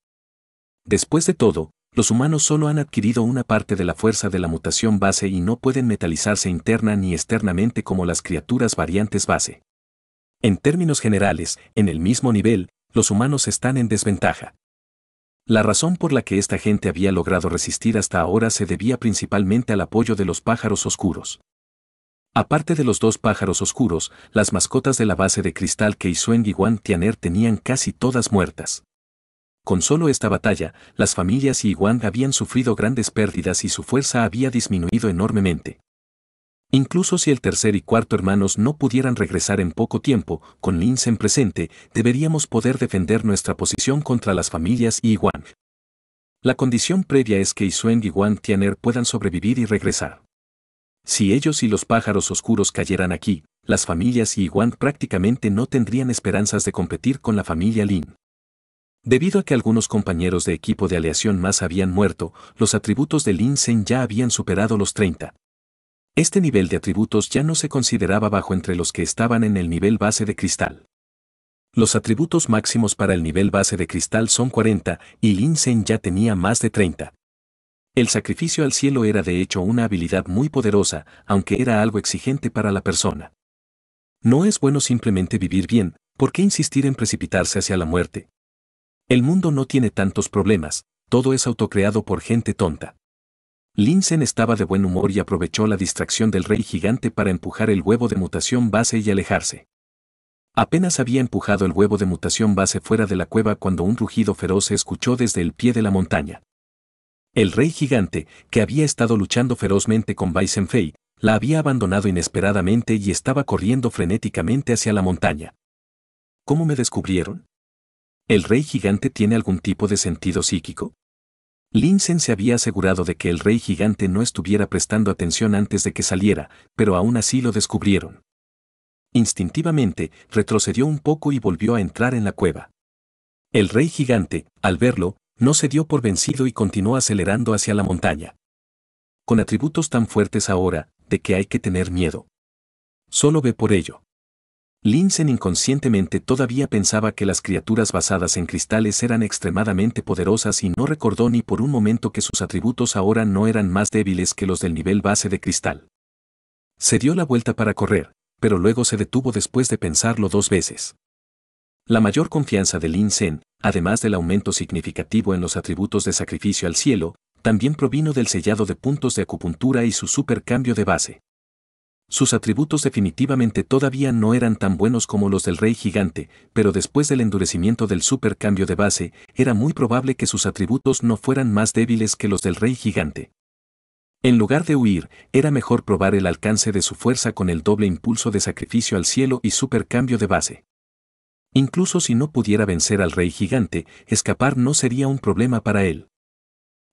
Después de todo, los humanos solo han adquirido una parte de la fuerza de la mutación base y no pueden metalizarse interna ni externamente como las criaturas variantes base. En términos generales, en el mismo nivel, los humanos están en desventaja. La razón por la que esta gente había logrado resistir hasta ahora se debía principalmente al apoyo de los pájaros oscuros. Aparte de los dos pájaros oscuros, las mascotas de la base de cristal que Isueng y Wang Tianer tenían casi todas muertas. Con solo esta batalla, las familias y Wang habían sufrido grandes pérdidas y su fuerza había disminuido enormemente. Incluso si el tercer y cuarto hermanos no pudieran regresar en poco tiempo, con Linsen presente, deberíamos poder defender nuestra posición contra las familias y Wang. La condición previa es que Isueng y Wang Tianer puedan sobrevivir y regresar. Si ellos y los pájaros oscuros cayeran aquí, las familias Iguan prácticamente no tendrían esperanzas de competir con la familia Lin. Debido a que algunos compañeros de equipo de aleación más habían muerto, los atributos de Lin Sen ya habían superado los 30. Este nivel de atributos ya no se consideraba bajo entre los que estaban en el nivel base de cristal. Los atributos máximos para el nivel base de cristal son 40 y Lin Sen ya tenía más de 30. El sacrificio al cielo era de hecho una habilidad muy poderosa, aunque era algo exigente para la persona. No es bueno simplemente vivir bien, ¿por qué insistir en precipitarse hacia la muerte? El mundo no tiene tantos problemas, todo es autocreado por gente tonta. Linsen estaba de buen humor y aprovechó la distracción del rey gigante para empujar el huevo de mutación base y alejarse. Apenas había empujado el huevo de mutación base fuera de la cueva cuando un rugido feroz se escuchó desde el pie de la montaña. El rey gigante, que había estado luchando ferozmente con Bison la había abandonado inesperadamente y estaba corriendo frenéticamente hacia la montaña. ¿Cómo me descubrieron? ¿El rey gigante tiene algún tipo de sentido psíquico? Linsen se había asegurado de que el rey gigante no estuviera prestando atención antes de que saliera, pero aún así lo descubrieron. Instintivamente, retrocedió un poco y volvió a entrar en la cueva. El rey gigante, al verlo, no se dio por vencido y continuó acelerando hacia la montaña. Con atributos tan fuertes ahora, de que hay que tener miedo. Solo ve por ello. Linsen inconscientemente todavía pensaba que las criaturas basadas en cristales eran extremadamente poderosas y no recordó ni por un momento que sus atributos ahora no eran más débiles que los del nivel base de cristal. Se dio la vuelta para correr, pero luego se detuvo después de pensarlo dos veces. La mayor confianza de Linsen además del aumento significativo en los atributos de sacrificio al cielo, también provino del sellado de puntos de acupuntura y su supercambio de base. Sus atributos definitivamente todavía no eran tan buenos como los del rey gigante, pero después del endurecimiento del supercambio de base, era muy probable que sus atributos no fueran más débiles que los del rey gigante. En lugar de huir, era mejor probar el alcance de su fuerza con el doble impulso de sacrificio al cielo y supercambio de base. Incluso si no pudiera vencer al rey gigante, escapar no sería un problema para él.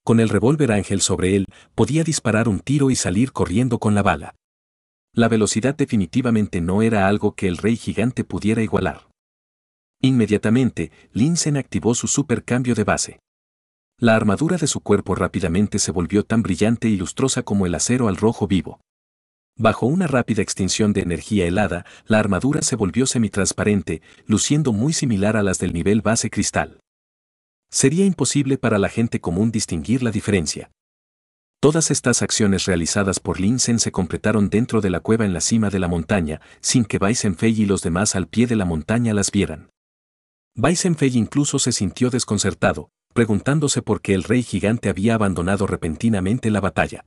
Con el revólver ángel sobre él, podía disparar un tiro y salir corriendo con la bala. La velocidad definitivamente no era algo que el rey gigante pudiera igualar. Inmediatamente, Linsen activó su supercambio de base. La armadura de su cuerpo rápidamente se volvió tan brillante y lustrosa como el acero al rojo vivo. Bajo una rápida extinción de energía helada, la armadura se volvió semitransparente, luciendo muy similar a las del nivel base cristal. Sería imposible para la gente común distinguir la diferencia. Todas estas acciones realizadas por Linsen se completaron dentro de la cueva en la cima de la montaña, sin que Weisenfeld y los demás al pie de la montaña las vieran. Weisenfeld incluso se sintió desconcertado, preguntándose por qué el rey gigante había abandonado repentinamente la batalla.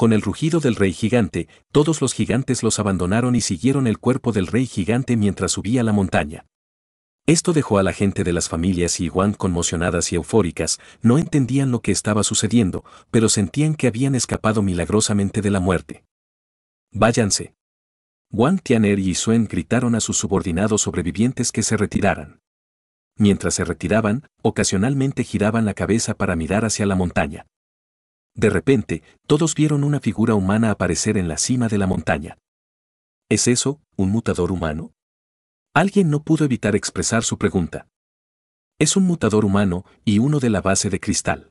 Con el rugido del rey gigante, todos los gigantes los abandonaron y siguieron el cuerpo del rey gigante mientras subía la montaña. Esto dejó a la gente de las familias y Juan conmocionadas y eufóricas, no entendían lo que estaba sucediendo, pero sentían que habían escapado milagrosamente de la muerte. Váyanse. Wang Tianer y Suen gritaron a sus subordinados sobrevivientes que se retiraran. Mientras se retiraban, ocasionalmente giraban la cabeza para mirar hacia la montaña. De repente, todos vieron una figura humana aparecer en la cima de la montaña. ¿Es eso, un mutador humano? Alguien no pudo evitar expresar su pregunta. Es un mutador humano y uno de la base de cristal.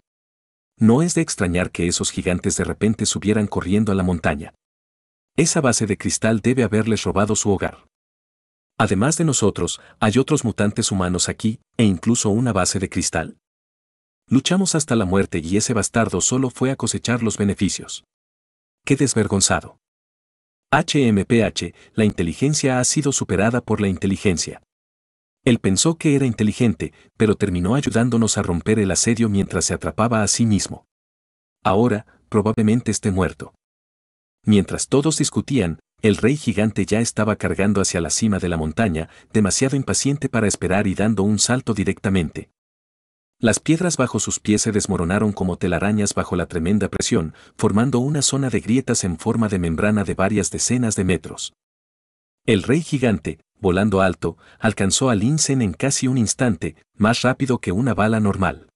No es de extrañar que esos gigantes de repente subieran corriendo a la montaña. Esa base de cristal debe haberles robado su hogar. Además de nosotros, hay otros mutantes humanos aquí, e incluso una base de cristal. Luchamos hasta la muerte y ese bastardo solo fue a cosechar los beneficios. ¡Qué desvergonzado! HMPH, la inteligencia ha sido superada por la inteligencia. Él pensó que era inteligente, pero terminó ayudándonos a romper el asedio mientras se atrapaba a sí mismo. Ahora, probablemente esté muerto. Mientras todos discutían, el rey gigante ya estaba cargando hacia la cima de la montaña, demasiado impaciente para esperar y dando un salto directamente. Las piedras bajo sus pies se desmoronaron como telarañas bajo la tremenda presión, formando una zona de grietas en forma de membrana de varias decenas de metros. El rey gigante, volando alto, alcanzó a Linsen en casi un instante, más rápido que una bala normal.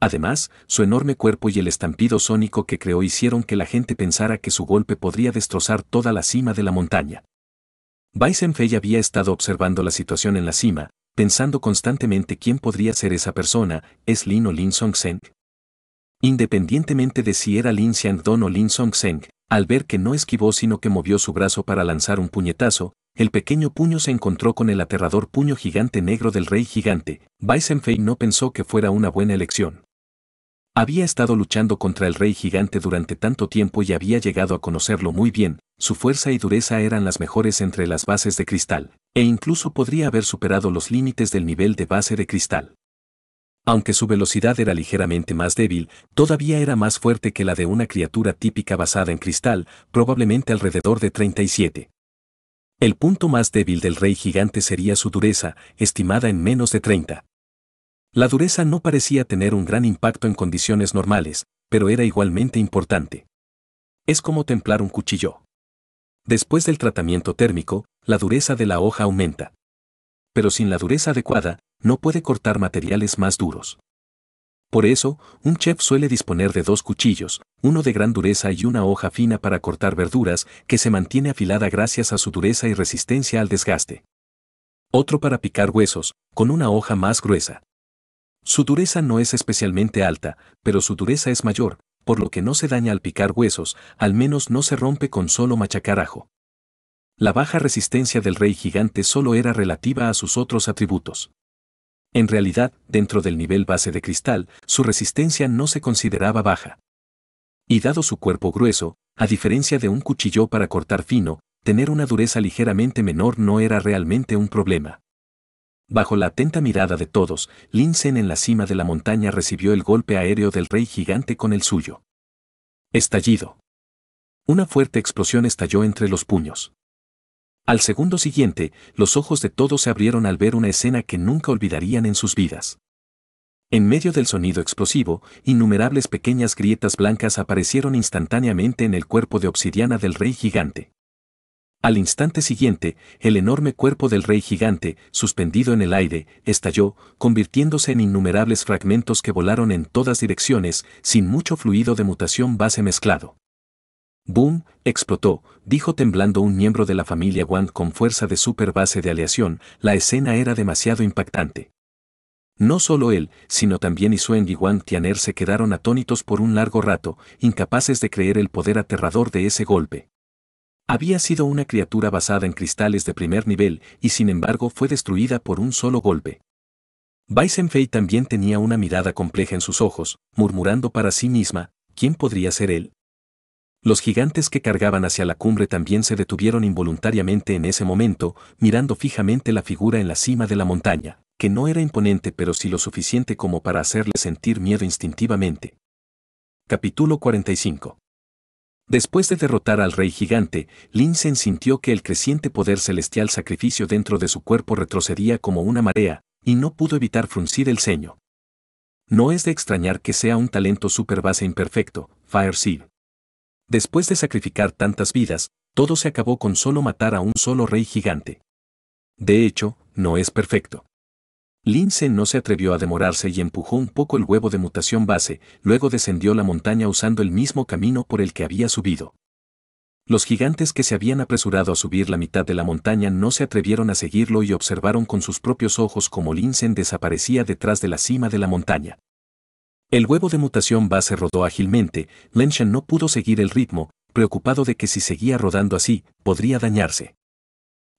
Además, su enorme cuerpo y el estampido sónico que creó hicieron que la gente pensara que su golpe podría destrozar toda la cima de la montaña. Weisenfeld había estado observando la situación en la cima, pensando constantemente quién podría ser esa persona, es Lin o Lin Song-seng. Independientemente de si era Lin Don o Lin Song-seng, al ver que no esquivó sino que movió su brazo para lanzar un puñetazo, el pequeño puño se encontró con el aterrador puño gigante negro del rey gigante. Bai Fei no pensó que fuera una buena elección. Había estado luchando contra el rey gigante durante tanto tiempo y había llegado a conocerlo muy bien, su fuerza y dureza eran las mejores entre las bases de cristal, e incluso podría haber superado los límites del nivel de base de cristal. Aunque su velocidad era ligeramente más débil, todavía era más fuerte que la de una criatura típica basada en cristal, probablemente alrededor de 37. El punto más débil del rey gigante sería su dureza, estimada en menos de 30. La dureza no parecía tener un gran impacto en condiciones normales, pero era igualmente importante. Es como templar un cuchillo. Después del tratamiento térmico, la dureza de la hoja aumenta. Pero sin la dureza adecuada, no puede cortar materiales más duros. Por eso, un chef suele disponer de dos cuchillos, uno de gran dureza y una hoja fina para cortar verduras que se mantiene afilada gracias a su dureza y resistencia al desgaste. Otro para picar huesos, con una hoja más gruesa. Su dureza no es especialmente alta, pero su dureza es mayor, por lo que no se daña al picar huesos, al menos no se rompe con solo machacar ajo. La baja resistencia del rey gigante solo era relativa a sus otros atributos. En realidad, dentro del nivel base de cristal, su resistencia no se consideraba baja. Y dado su cuerpo grueso, a diferencia de un cuchillo para cortar fino, tener una dureza ligeramente menor no era realmente un problema. Bajo la atenta mirada de todos, Linsen en la cima de la montaña recibió el golpe aéreo del rey gigante con el suyo. Estallido. Una fuerte explosión estalló entre los puños. Al segundo siguiente, los ojos de todos se abrieron al ver una escena que nunca olvidarían en sus vidas. En medio del sonido explosivo, innumerables pequeñas grietas blancas aparecieron instantáneamente en el cuerpo de obsidiana del rey gigante. Al instante siguiente, el enorme cuerpo del rey gigante, suspendido en el aire, estalló, convirtiéndose en innumerables fragmentos que volaron en todas direcciones, sin mucho fluido de mutación base mezclado. Boom, explotó, dijo temblando un miembro de la familia Wang con fuerza de super base de aleación, la escena era demasiado impactante. No solo él, sino también Isuen y Wang Tianer se quedaron atónitos por un largo rato, incapaces de creer el poder aterrador de ese golpe. Había sido una criatura basada en cristales de primer nivel y sin embargo fue destruida por un solo golpe. Bisonfei también tenía una mirada compleja en sus ojos, murmurando para sí misma, ¿quién podría ser él? Los gigantes que cargaban hacia la cumbre también se detuvieron involuntariamente en ese momento, mirando fijamente la figura en la cima de la montaña, que no era imponente pero sí lo suficiente como para hacerle sentir miedo instintivamente. Capítulo 45 Después de derrotar al rey gigante, Linsen sintió que el creciente poder celestial sacrificio dentro de su cuerpo retrocedía como una marea, y no pudo evitar fruncir el ceño. No es de extrañar que sea un talento superbase imperfecto, Fire Seal. Después de sacrificar tantas vidas, todo se acabó con solo matar a un solo rey gigante. De hecho, no es perfecto. Linsen no se atrevió a demorarse y empujó un poco el huevo de mutación base, luego descendió la montaña usando el mismo camino por el que había subido. Los gigantes que se habían apresurado a subir la mitad de la montaña no se atrevieron a seguirlo y observaron con sus propios ojos cómo Linsen desaparecía detrás de la cima de la montaña. El huevo de mutación base rodó ágilmente, Lenshan no pudo seguir el ritmo, preocupado de que si seguía rodando así, podría dañarse.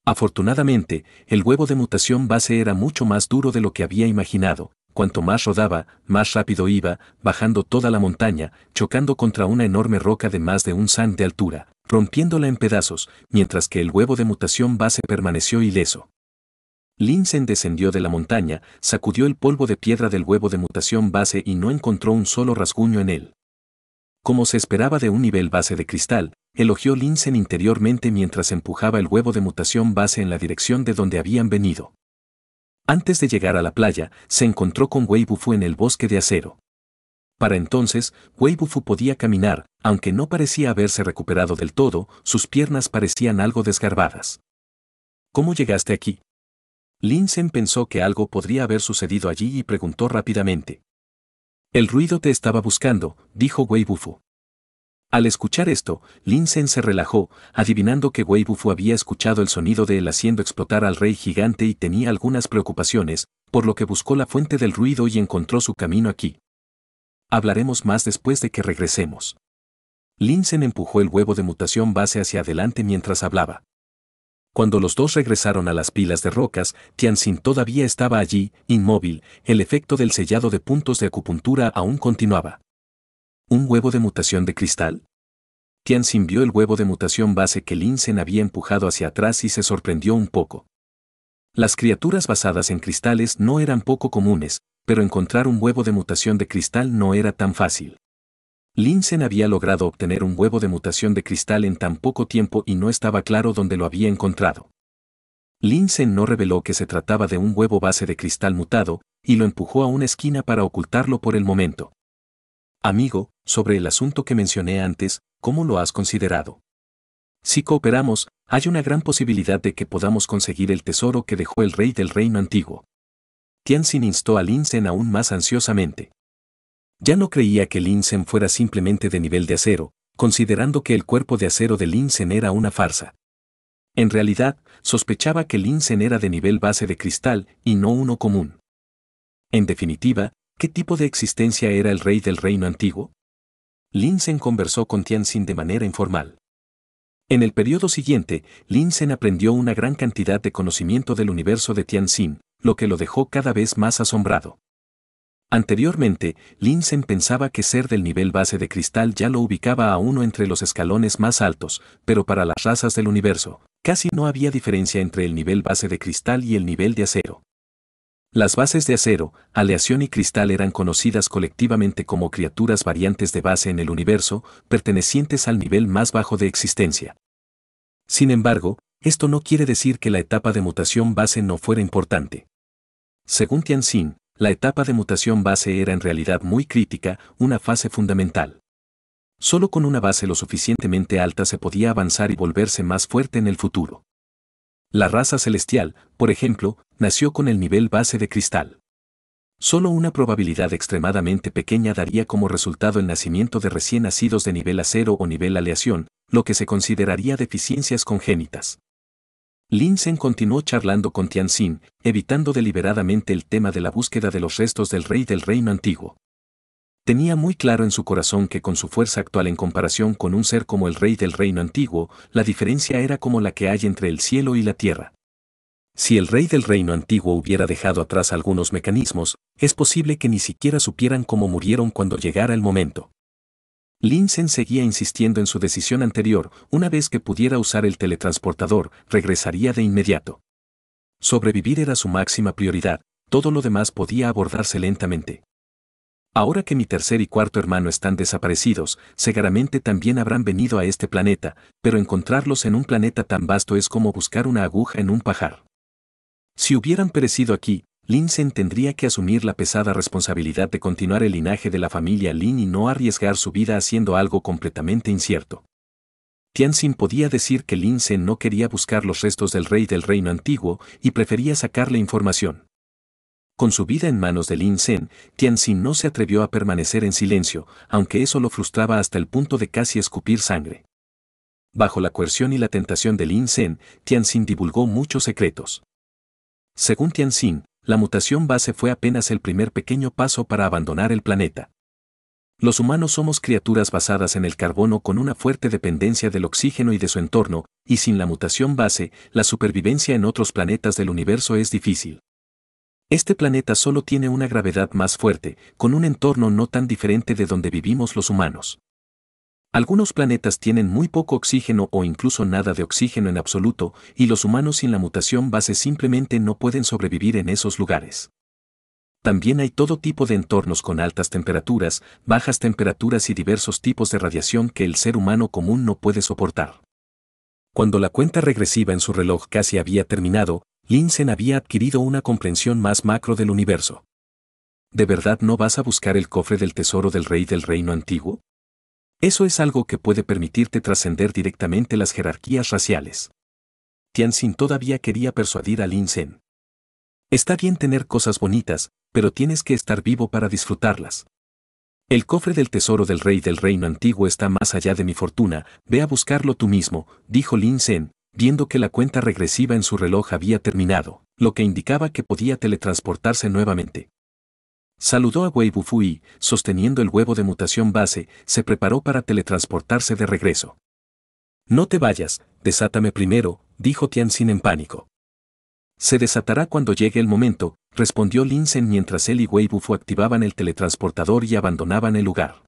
Afortunadamente, el huevo de mutación base era mucho más duro de lo que había imaginado. Cuanto más rodaba, más rápido iba, bajando toda la montaña, chocando contra una enorme roca de más de un san de altura, rompiéndola en pedazos, mientras que el huevo de mutación base permaneció ileso. Linsen descendió de la montaña, sacudió el polvo de piedra del huevo de mutación base y no encontró un solo rasguño en él. Como se esperaba de un nivel base de cristal, elogió Linsen interiormente mientras empujaba el huevo de mutación base en la dirección de donde habían venido. Antes de llegar a la playa, se encontró con Weibufu en el bosque de acero. Para entonces, Wei podía caminar, aunque no parecía haberse recuperado del todo, sus piernas parecían algo desgarbadas. ¿Cómo llegaste aquí? Linsen pensó que algo podría haber sucedido allí y preguntó rápidamente. El ruido te estaba buscando, dijo Weibufu. Al escuchar esto, Linsen se relajó, adivinando que Wei había escuchado el sonido de él haciendo explotar al rey gigante y tenía algunas preocupaciones, por lo que buscó la fuente del ruido y encontró su camino aquí. Hablaremos más después de que regresemos. Lin empujó el huevo de mutación base hacia adelante mientras hablaba. Cuando los dos regresaron a las pilas de rocas, Tianxin todavía estaba allí, inmóvil, el efecto del sellado de puntos de acupuntura aún continuaba. ¿Un huevo de mutación de cristal? Tianxin vio el huevo de mutación base que Lin había empujado hacia atrás y se sorprendió un poco. Las criaturas basadas en cristales no eran poco comunes, pero encontrar un huevo de mutación de cristal no era tan fácil. Lin había logrado obtener un huevo de mutación de cristal en tan poco tiempo y no estaba claro dónde lo había encontrado. Lin no reveló que se trataba de un huevo base de cristal mutado, y lo empujó a una esquina para ocultarlo por el momento. Amigo, sobre el asunto que mencioné antes, ¿cómo lo has considerado? Si cooperamos, hay una gran posibilidad de que podamos conseguir el tesoro que dejó el rey del reino antiguo. Tianxin instó a Linsen aún más ansiosamente. Ya no creía que Linsen fuera simplemente de nivel de acero, considerando que el cuerpo de acero de Linsen era una farsa. En realidad, sospechaba que Linsen era de nivel base de cristal y no uno común. En definitiva, ¿Qué tipo de existencia era el rey del reino antiguo? Linsen conversó con Xin de manera informal. En el periodo siguiente, Linsen aprendió una gran cantidad de conocimiento del universo de Tian Xin, lo que lo dejó cada vez más asombrado. Anteriormente, Linsen pensaba que ser del nivel base de cristal ya lo ubicaba a uno entre los escalones más altos, pero para las razas del universo, casi no había diferencia entre el nivel base de cristal y el nivel de acero. Las bases de acero, aleación y cristal eran conocidas colectivamente como criaturas variantes de base en el universo, pertenecientes al nivel más bajo de existencia. Sin embargo, esto no quiere decir que la etapa de mutación base no fuera importante. Según Xin, la etapa de mutación base era en realidad muy crítica, una fase fundamental. Solo con una base lo suficientemente alta se podía avanzar y volverse más fuerte en el futuro. La raza celestial, por ejemplo, nació con el nivel base de cristal. Solo una probabilidad extremadamente pequeña daría como resultado el nacimiento de recién nacidos de nivel acero o nivel aleación, lo que se consideraría deficiencias congénitas. Linsen continuó charlando con Xin, evitando deliberadamente el tema de la búsqueda de los restos del rey del reino antiguo. Tenía muy claro en su corazón que con su fuerza actual en comparación con un ser como el rey del reino antiguo, la diferencia era como la que hay entre el cielo y la tierra. Si el rey del reino antiguo hubiera dejado atrás algunos mecanismos, es posible que ni siquiera supieran cómo murieron cuando llegara el momento. Linsen seguía insistiendo en su decisión anterior, una vez que pudiera usar el teletransportador, regresaría de inmediato. Sobrevivir era su máxima prioridad, todo lo demás podía abordarse lentamente. Ahora que mi tercer y cuarto hermano están desaparecidos, seguramente también habrán venido a este planeta, pero encontrarlos en un planeta tan vasto es como buscar una aguja en un pajar. Si hubieran perecido aquí, Linsen tendría que asumir la pesada responsabilidad de continuar el linaje de la familia Lin y no arriesgar su vida haciendo algo completamente incierto. Xin podía decir que Linsen no quería buscar los restos del rey del reino antiguo y prefería sacarle información. Con su vida en manos de Lin Sen, Xin no se atrevió a permanecer en silencio, aunque eso lo frustraba hasta el punto de casi escupir sangre. Bajo la coerción y la tentación de Lin Sen, Xin divulgó muchos secretos. Según Tian Xin, la mutación base fue apenas el primer pequeño paso para abandonar el planeta. Los humanos somos criaturas basadas en el carbono con una fuerte dependencia del oxígeno y de su entorno, y sin la mutación base, la supervivencia en otros planetas del universo es difícil. Este planeta solo tiene una gravedad más fuerte, con un entorno no tan diferente de donde vivimos los humanos. Algunos planetas tienen muy poco oxígeno o incluso nada de oxígeno en absoluto, y los humanos sin la mutación base simplemente no pueden sobrevivir en esos lugares. También hay todo tipo de entornos con altas temperaturas, bajas temperaturas y diversos tipos de radiación que el ser humano común no puede soportar. Cuando la cuenta regresiva en su reloj casi había terminado, Linsen había adquirido una comprensión más macro del universo. ¿De verdad no vas a buscar el cofre del tesoro del rey del reino antiguo? Eso es algo que puede permitirte trascender directamente las jerarquías raciales. Tianxin todavía quería persuadir a Lin Está bien tener cosas bonitas, pero tienes que estar vivo para disfrutarlas. El cofre del tesoro del rey del reino antiguo está más allá de mi fortuna, ve a buscarlo tú mismo, dijo Lin Sen, viendo que la cuenta regresiva en su reloj había terminado, lo que indicaba que podía teletransportarse nuevamente. Saludó a Wei y, sosteniendo el huevo de mutación base, se preparó para teletransportarse de regreso. No te vayas, desátame primero, dijo Tianxin en pánico. Se desatará cuando llegue el momento, respondió Linsen mientras él y Wei Bufu activaban el teletransportador y abandonaban el lugar.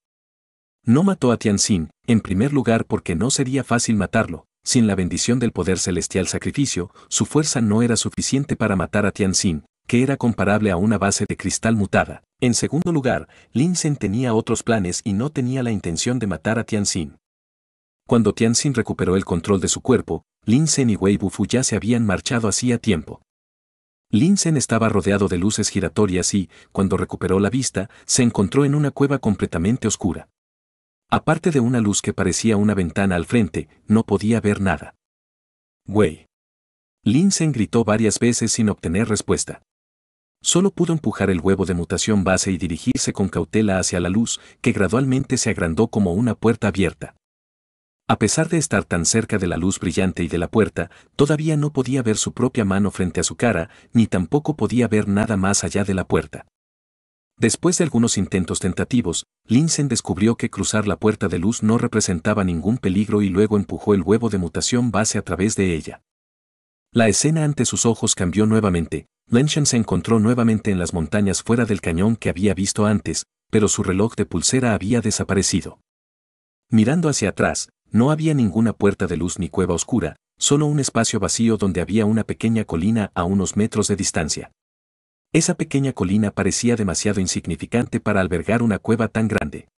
No mató a Tianxin, en primer lugar porque no sería fácil matarlo, sin la bendición del poder celestial sacrificio, su fuerza no era suficiente para matar a Tianxin, que era comparable a una base de cristal mutada. En segundo lugar, Lin Sen tenía otros planes y no tenía la intención de matar a Tianxin. Cuando Tianxin recuperó el control de su cuerpo, Lin Sen y Wei Bufu ya se habían marchado hacía tiempo. Lin Sen estaba rodeado de luces giratorias y, cuando recuperó la vista, se encontró en una cueva completamente oscura. Aparte de una luz que parecía una ventana al frente, no podía ver nada. Güey. Linsen gritó varias veces sin obtener respuesta. Solo pudo empujar el huevo de mutación base y dirigirse con cautela hacia la luz, que gradualmente se agrandó como una puerta abierta. A pesar de estar tan cerca de la luz brillante y de la puerta, todavía no podía ver su propia mano frente a su cara, ni tampoco podía ver nada más allá de la puerta. Después de algunos intentos tentativos, Linsen descubrió que cruzar la puerta de luz no representaba ningún peligro y luego empujó el huevo de mutación base a través de ella. La escena ante sus ojos cambió nuevamente. Lenschen se encontró nuevamente en las montañas fuera del cañón que había visto antes, pero su reloj de pulsera había desaparecido. Mirando hacia atrás, no había ninguna puerta de luz ni cueva oscura, solo un espacio vacío donde había una pequeña colina a unos metros de distancia. Esa pequeña colina parecía demasiado insignificante para albergar una cueva tan grande.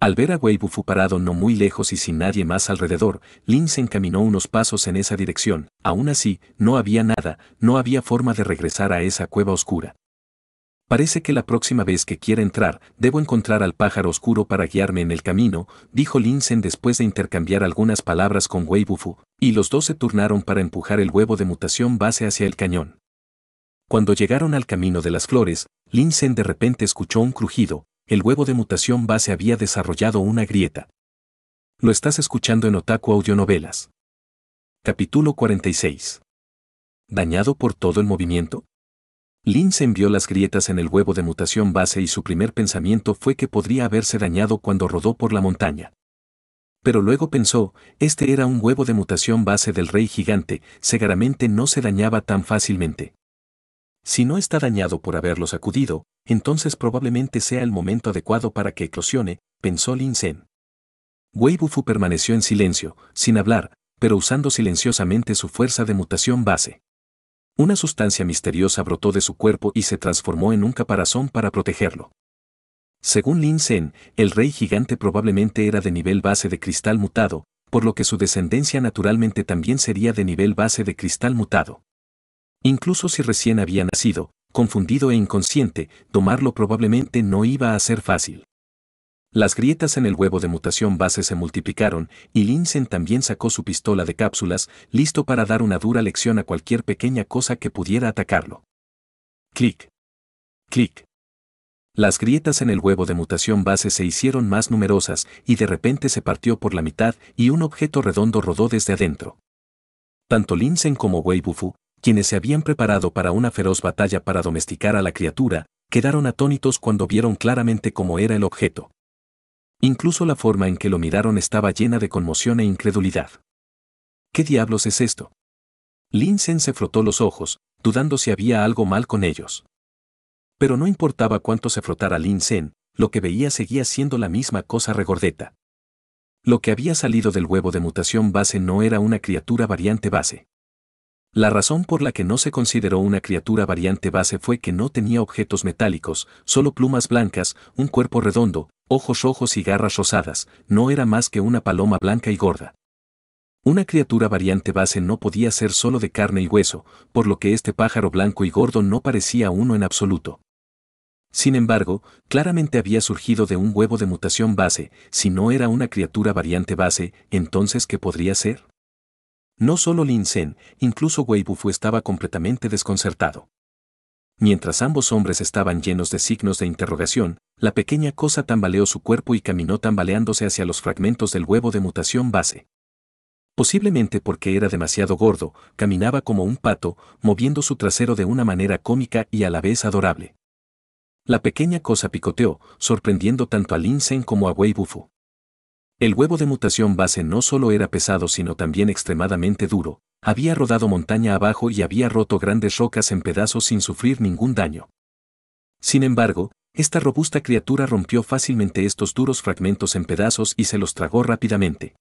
Al ver a Weibufu parado no muy lejos y sin nadie más alrededor, Lin caminó encaminó unos pasos en esa dirección. Aún así, no había nada, no había forma de regresar a esa cueva oscura. Parece que la próxima vez que quiera entrar, debo encontrar al pájaro oscuro para guiarme en el camino, dijo Linsen después de intercambiar algunas palabras con Weibufu, y los dos se turnaron para empujar el huevo de mutación base hacia el cañón. Cuando llegaron al camino de las flores, Linsen de repente escuchó un crujido, el huevo de mutación base había desarrollado una grieta. Lo estás escuchando en Otaku Audionovelas. Capítulo 46. ¿Dañado por todo el movimiento? Linsen vio las grietas en el huevo de mutación base y su primer pensamiento fue que podría haberse dañado cuando rodó por la montaña. Pero luego pensó, este era un huevo de mutación base del rey gigante, seguramente no se dañaba tan fácilmente. Si no está dañado por haberlo sacudido, entonces probablemente sea el momento adecuado para que eclosione, pensó Lin Sen. Wei permaneció en silencio, sin hablar, pero usando silenciosamente su fuerza de mutación base. Una sustancia misteriosa brotó de su cuerpo y se transformó en un caparazón para protegerlo. Según Lin Sen, el rey gigante probablemente era de nivel base de cristal mutado, por lo que su descendencia naturalmente también sería de nivel base de cristal mutado. Incluso si recién había nacido, confundido e inconsciente, tomarlo probablemente no iba a ser fácil. Las grietas en el huevo de mutación base se multiplicaron y Linsen también sacó su pistola de cápsulas, listo para dar una dura lección a cualquier pequeña cosa que pudiera atacarlo. Clic. Clic. Las grietas en el huevo de mutación base se hicieron más numerosas y de repente se partió por la mitad y un objeto redondo rodó desde adentro. Tanto Linsen como Weibufu quienes se habían preparado para una feroz batalla para domesticar a la criatura, quedaron atónitos cuando vieron claramente cómo era el objeto. Incluso la forma en que lo miraron estaba llena de conmoción e incredulidad. ¿Qué diablos es esto? Sen se frotó los ojos, dudando si había algo mal con ellos. Pero no importaba cuánto se frotara Sen, lo que veía seguía siendo la misma cosa regordeta. Lo que había salido del huevo de mutación base no era una criatura variante base. La razón por la que no se consideró una criatura variante base fue que no tenía objetos metálicos, solo plumas blancas, un cuerpo redondo, ojos ojos y garras rosadas, no era más que una paloma blanca y gorda. Una criatura variante base no podía ser solo de carne y hueso, por lo que este pájaro blanco y gordo no parecía uno en absoluto. Sin embargo, claramente había surgido de un huevo de mutación base, si no era una criatura variante base, entonces ¿qué podría ser? No solo Lin Sen, incluso Wei Bufu estaba completamente desconcertado. Mientras ambos hombres estaban llenos de signos de interrogación, la pequeña cosa tambaleó su cuerpo y caminó tambaleándose hacia los fragmentos del huevo de mutación base. Posiblemente porque era demasiado gordo, caminaba como un pato, moviendo su trasero de una manera cómica y a la vez adorable. La pequeña cosa picoteó, sorprendiendo tanto a Lin Sen como a Wei Bufu. El huevo de mutación base no solo era pesado sino también extremadamente duro, había rodado montaña abajo y había roto grandes rocas en pedazos sin sufrir ningún daño. Sin embargo, esta robusta criatura rompió fácilmente estos duros fragmentos en pedazos y se los tragó rápidamente.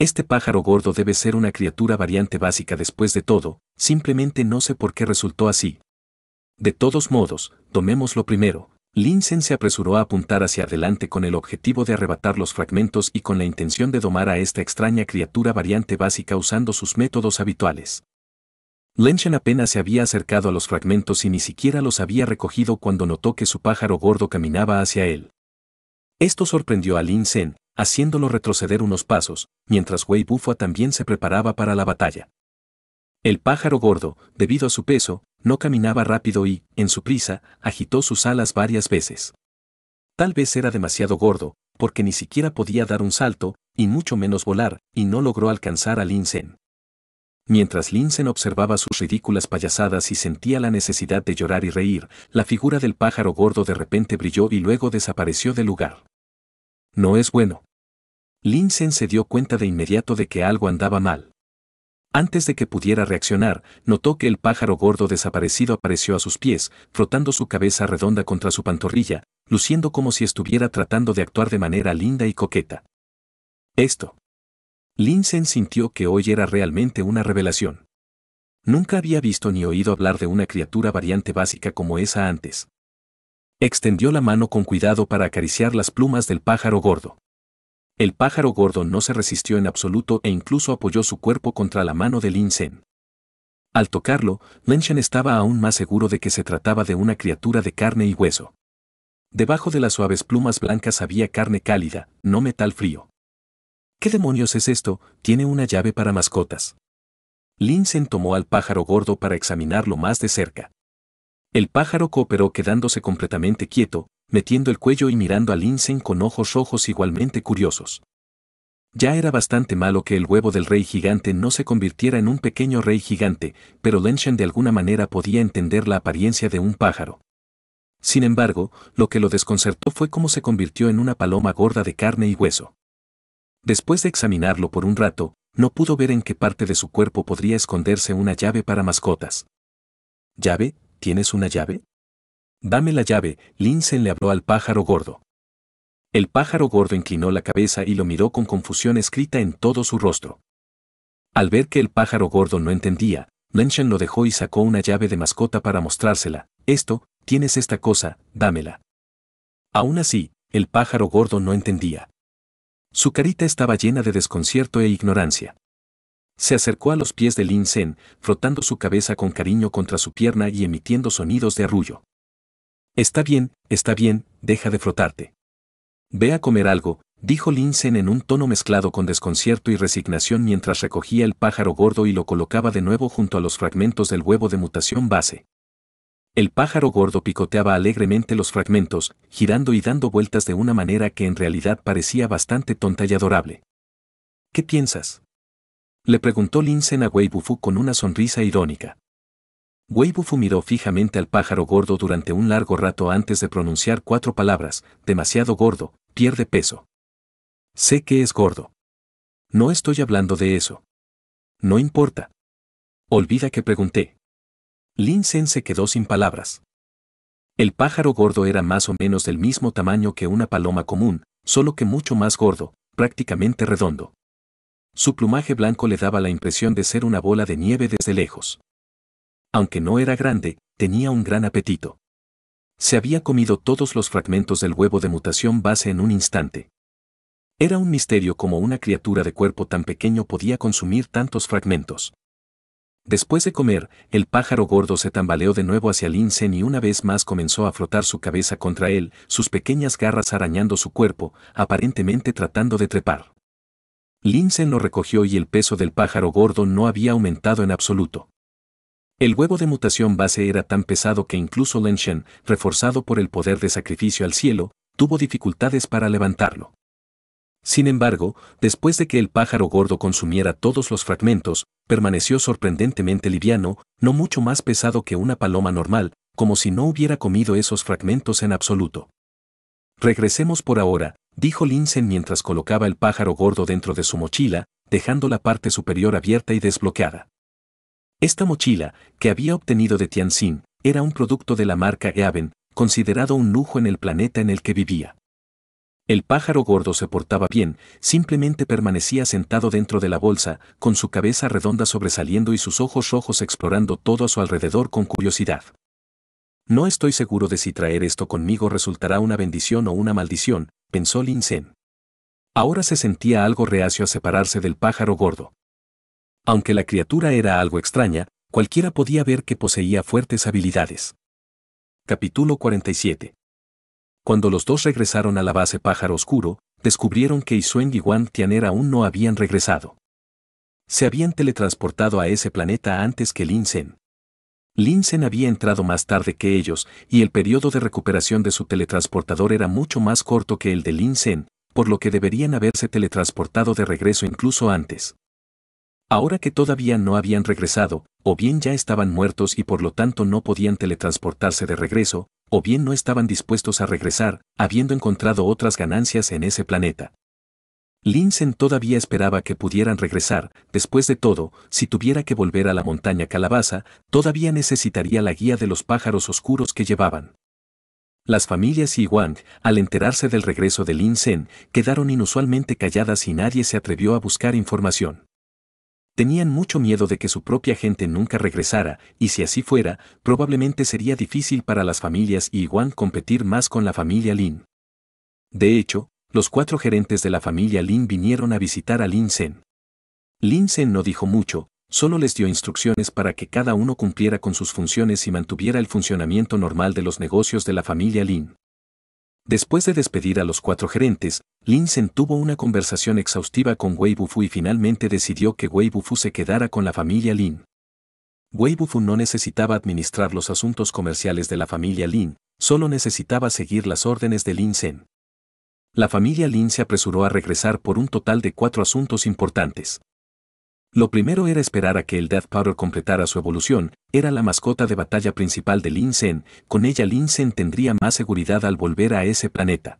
Este pájaro gordo debe ser una criatura variante básica después de todo, simplemente no sé por qué resultó así. De todos modos, tomémoslo primero, Linsen se apresuró a apuntar hacia adelante con el objetivo de arrebatar los fragmentos y con la intención de domar a esta extraña criatura variante básica usando sus métodos habituales. Lenshen apenas se había acercado a los fragmentos y ni siquiera los había recogido cuando notó que su pájaro gordo caminaba hacia él. Esto sorprendió a Lin haciéndolo retroceder unos pasos, mientras Wei Bufua también se preparaba para la batalla. El pájaro gordo, debido a su peso, no caminaba rápido y, en su prisa, agitó sus alas varias veces. Tal vez era demasiado gordo, porque ni siquiera podía dar un salto, y mucho menos volar, y no logró alcanzar a Linsen. Mientras Linsen observaba sus ridículas payasadas y sentía la necesidad de llorar y reír, la figura del pájaro gordo de repente brilló y luego desapareció del lugar. No es bueno. Linsen se dio cuenta de inmediato de que algo andaba mal. Antes de que pudiera reaccionar, notó que el pájaro gordo desaparecido apareció a sus pies, frotando su cabeza redonda contra su pantorrilla, luciendo como si estuviera tratando de actuar de manera linda y coqueta. Esto. Linsen sintió que hoy era realmente una revelación. Nunca había visto ni oído hablar de una criatura variante básica como esa antes. Extendió la mano con cuidado para acariciar las plumas del pájaro gordo. El pájaro gordo no se resistió en absoluto e incluso apoyó su cuerpo contra la mano de Lin Sen. Al tocarlo, Shen estaba aún más seguro de que se trataba de una criatura de carne y hueso. Debajo de las suaves plumas blancas había carne cálida, no metal frío. ¿Qué demonios es esto? Tiene una llave para mascotas. Linsen tomó al pájaro gordo para examinarlo más de cerca. El pájaro cooperó quedándose completamente quieto, metiendo el cuello y mirando a Linsen con ojos rojos igualmente curiosos. Ya era bastante malo que el huevo del rey gigante no se convirtiera en un pequeño rey gigante, pero Lenshen de alguna manera podía entender la apariencia de un pájaro. Sin embargo, lo que lo desconcertó fue cómo se convirtió en una paloma gorda de carne y hueso. Después de examinarlo por un rato, no pudo ver en qué parte de su cuerpo podría esconderse una llave para mascotas. ¿Llave? ¿Tienes una llave? Dame la llave, Linsen le habló al pájaro gordo. El pájaro gordo inclinó la cabeza y lo miró con confusión escrita en todo su rostro. Al ver que el pájaro gordo no entendía, Lenshen lo dejó y sacó una llave de mascota para mostrársela. Esto, tienes esta cosa, dámela. Aún así, el pájaro gordo no entendía. Su carita estaba llena de desconcierto e ignorancia. Se acercó a los pies de Lin frotando su cabeza con cariño contra su pierna y emitiendo sonidos de arrullo. Está bien, está bien, deja de frotarte. Ve a comer algo, dijo Linsen en un tono mezclado con desconcierto y resignación mientras recogía el pájaro gordo y lo colocaba de nuevo junto a los fragmentos del huevo de mutación base. El pájaro gordo picoteaba alegremente los fragmentos, girando y dando vueltas de una manera que en realidad parecía bastante tonta y adorable. ¿Qué piensas? Le preguntó Linsen a Wei Bufu con una sonrisa irónica. Weibo miró fijamente al pájaro gordo durante un largo rato antes de pronunciar cuatro palabras, demasiado gordo, pierde peso. Sé que es gordo. No estoy hablando de eso. No importa. Olvida que pregunté. Lin Sen se quedó sin palabras. El pájaro gordo era más o menos del mismo tamaño que una paloma común, solo que mucho más gordo, prácticamente redondo. Su plumaje blanco le daba la impresión de ser una bola de nieve desde lejos. Aunque no era grande, tenía un gran apetito. Se había comido todos los fragmentos del huevo de mutación base en un instante. Era un misterio cómo una criatura de cuerpo tan pequeño podía consumir tantos fragmentos. Después de comer, el pájaro gordo se tambaleó de nuevo hacia Linsen y una vez más comenzó a frotar su cabeza contra él, sus pequeñas garras arañando su cuerpo, aparentemente tratando de trepar. Linsen lo recogió y el peso del pájaro gordo no había aumentado en absoluto. El huevo de mutación base era tan pesado que incluso Len reforzado por el poder de sacrificio al cielo, tuvo dificultades para levantarlo. Sin embargo, después de que el pájaro gordo consumiera todos los fragmentos, permaneció sorprendentemente liviano, no mucho más pesado que una paloma normal, como si no hubiera comido esos fragmentos en absoluto. Regresemos por ahora, dijo Linsen mientras colocaba el pájaro gordo dentro de su mochila, dejando la parte superior abierta y desbloqueada. Esta mochila, que había obtenido de Tianxin, era un producto de la marca Eaven, considerado un lujo en el planeta en el que vivía. El pájaro gordo se portaba bien, simplemente permanecía sentado dentro de la bolsa, con su cabeza redonda sobresaliendo y sus ojos rojos explorando todo a su alrededor con curiosidad. No estoy seguro de si traer esto conmigo resultará una bendición o una maldición, pensó Lin Sen. Ahora se sentía algo reacio a separarse del pájaro gordo. Aunque la criatura era algo extraña, cualquiera podía ver que poseía fuertes habilidades. Capítulo 47 Cuando los dos regresaron a la base Pájaro Oscuro, descubrieron que Isuen y Wan Tianer aún no habían regresado. Se habían teletransportado a ese planeta antes que Lin Sen. Lin Sen había entrado más tarde que ellos, y el periodo de recuperación de su teletransportador era mucho más corto que el de Lin Sen, por lo que deberían haberse teletransportado de regreso incluso antes. Ahora que todavía no habían regresado, o bien ya estaban muertos y por lo tanto no podían teletransportarse de regreso, o bien no estaban dispuestos a regresar, habiendo encontrado otras ganancias en ese planeta. Lin Sen todavía esperaba que pudieran regresar, después de todo, si tuviera que volver a la montaña calabaza, todavía necesitaría la guía de los pájaros oscuros que llevaban. Las familias y Wang, al enterarse del regreso de Lin Sen, quedaron inusualmente calladas y nadie se atrevió a buscar información. Tenían mucho miedo de que su propia gente nunca regresara, y si así fuera, probablemente sería difícil para las familias y Iguan competir más con la familia Lin. De hecho, los cuatro gerentes de la familia Lin vinieron a visitar a Lin Sen. Lin Sen no dijo mucho, solo les dio instrucciones para que cada uno cumpliera con sus funciones y mantuviera el funcionamiento normal de los negocios de la familia Lin. Después de despedir a los cuatro gerentes, Linsen tuvo una conversación exhaustiva con Wei Bufu y finalmente decidió que Wei Bufu se quedara con la familia Lin. Wei Bufu no necesitaba administrar los asuntos comerciales de la familia Lin, solo necesitaba seguir las órdenes de Lin Sen. La familia Lin se apresuró a regresar por un total de cuatro asuntos importantes. Lo primero era esperar a que el Death Power completara su evolución, era la mascota de batalla principal de Lin Sen, con ella Lin tendría más seguridad al volver a ese planeta.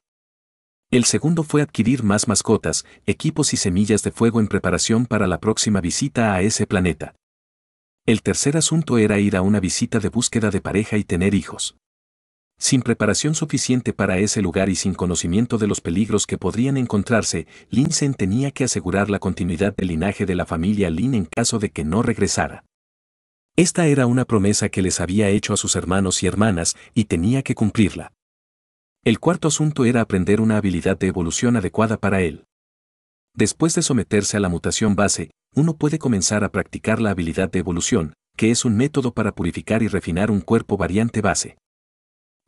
El segundo fue adquirir más mascotas, equipos y semillas de fuego en preparación para la próxima visita a ese planeta. El tercer asunto era ir a una visita de búsqueda de pareja y tener hijos. Sin preparación suficiente para ese lugar y sin conocimiento de los peligros que podrían encontrarse, Lin tenía que asegurar la continuidad del linaje de la familia Lin en caso de que no regresara. Esta era una promesa que les había hecho a sus hermanos y hermanas y tenía que cumplirla. El cuarto asunto era aprender una habilidad de evolución adecuada para él. Después de someterse a la mutación base, uno puede comenzar a practicar la habilidad de evolución, que es un método para purificar y refinar un cuerpo variante base.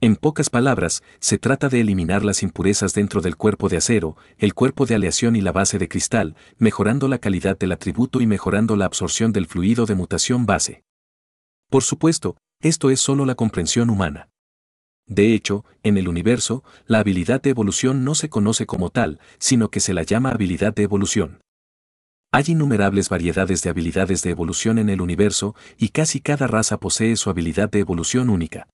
En pocas palabras, se trata de eliminar las impurezas dentro del cuerpo de acero, el cuerpo de aleación y la base de cristal, mejorando la calidad del atributo y mejorando la absorción del fluido de mutación base. Por supuesto, esto es solo la comprensión humana. De hecho, en el universo, la habilidad de evolución no se conoce como tal, sino que se la llama habilidad de evolución. Hay innumerables variedades de habilidades de evolución en el universo y casi cada raza posee su habilidad de evolución única.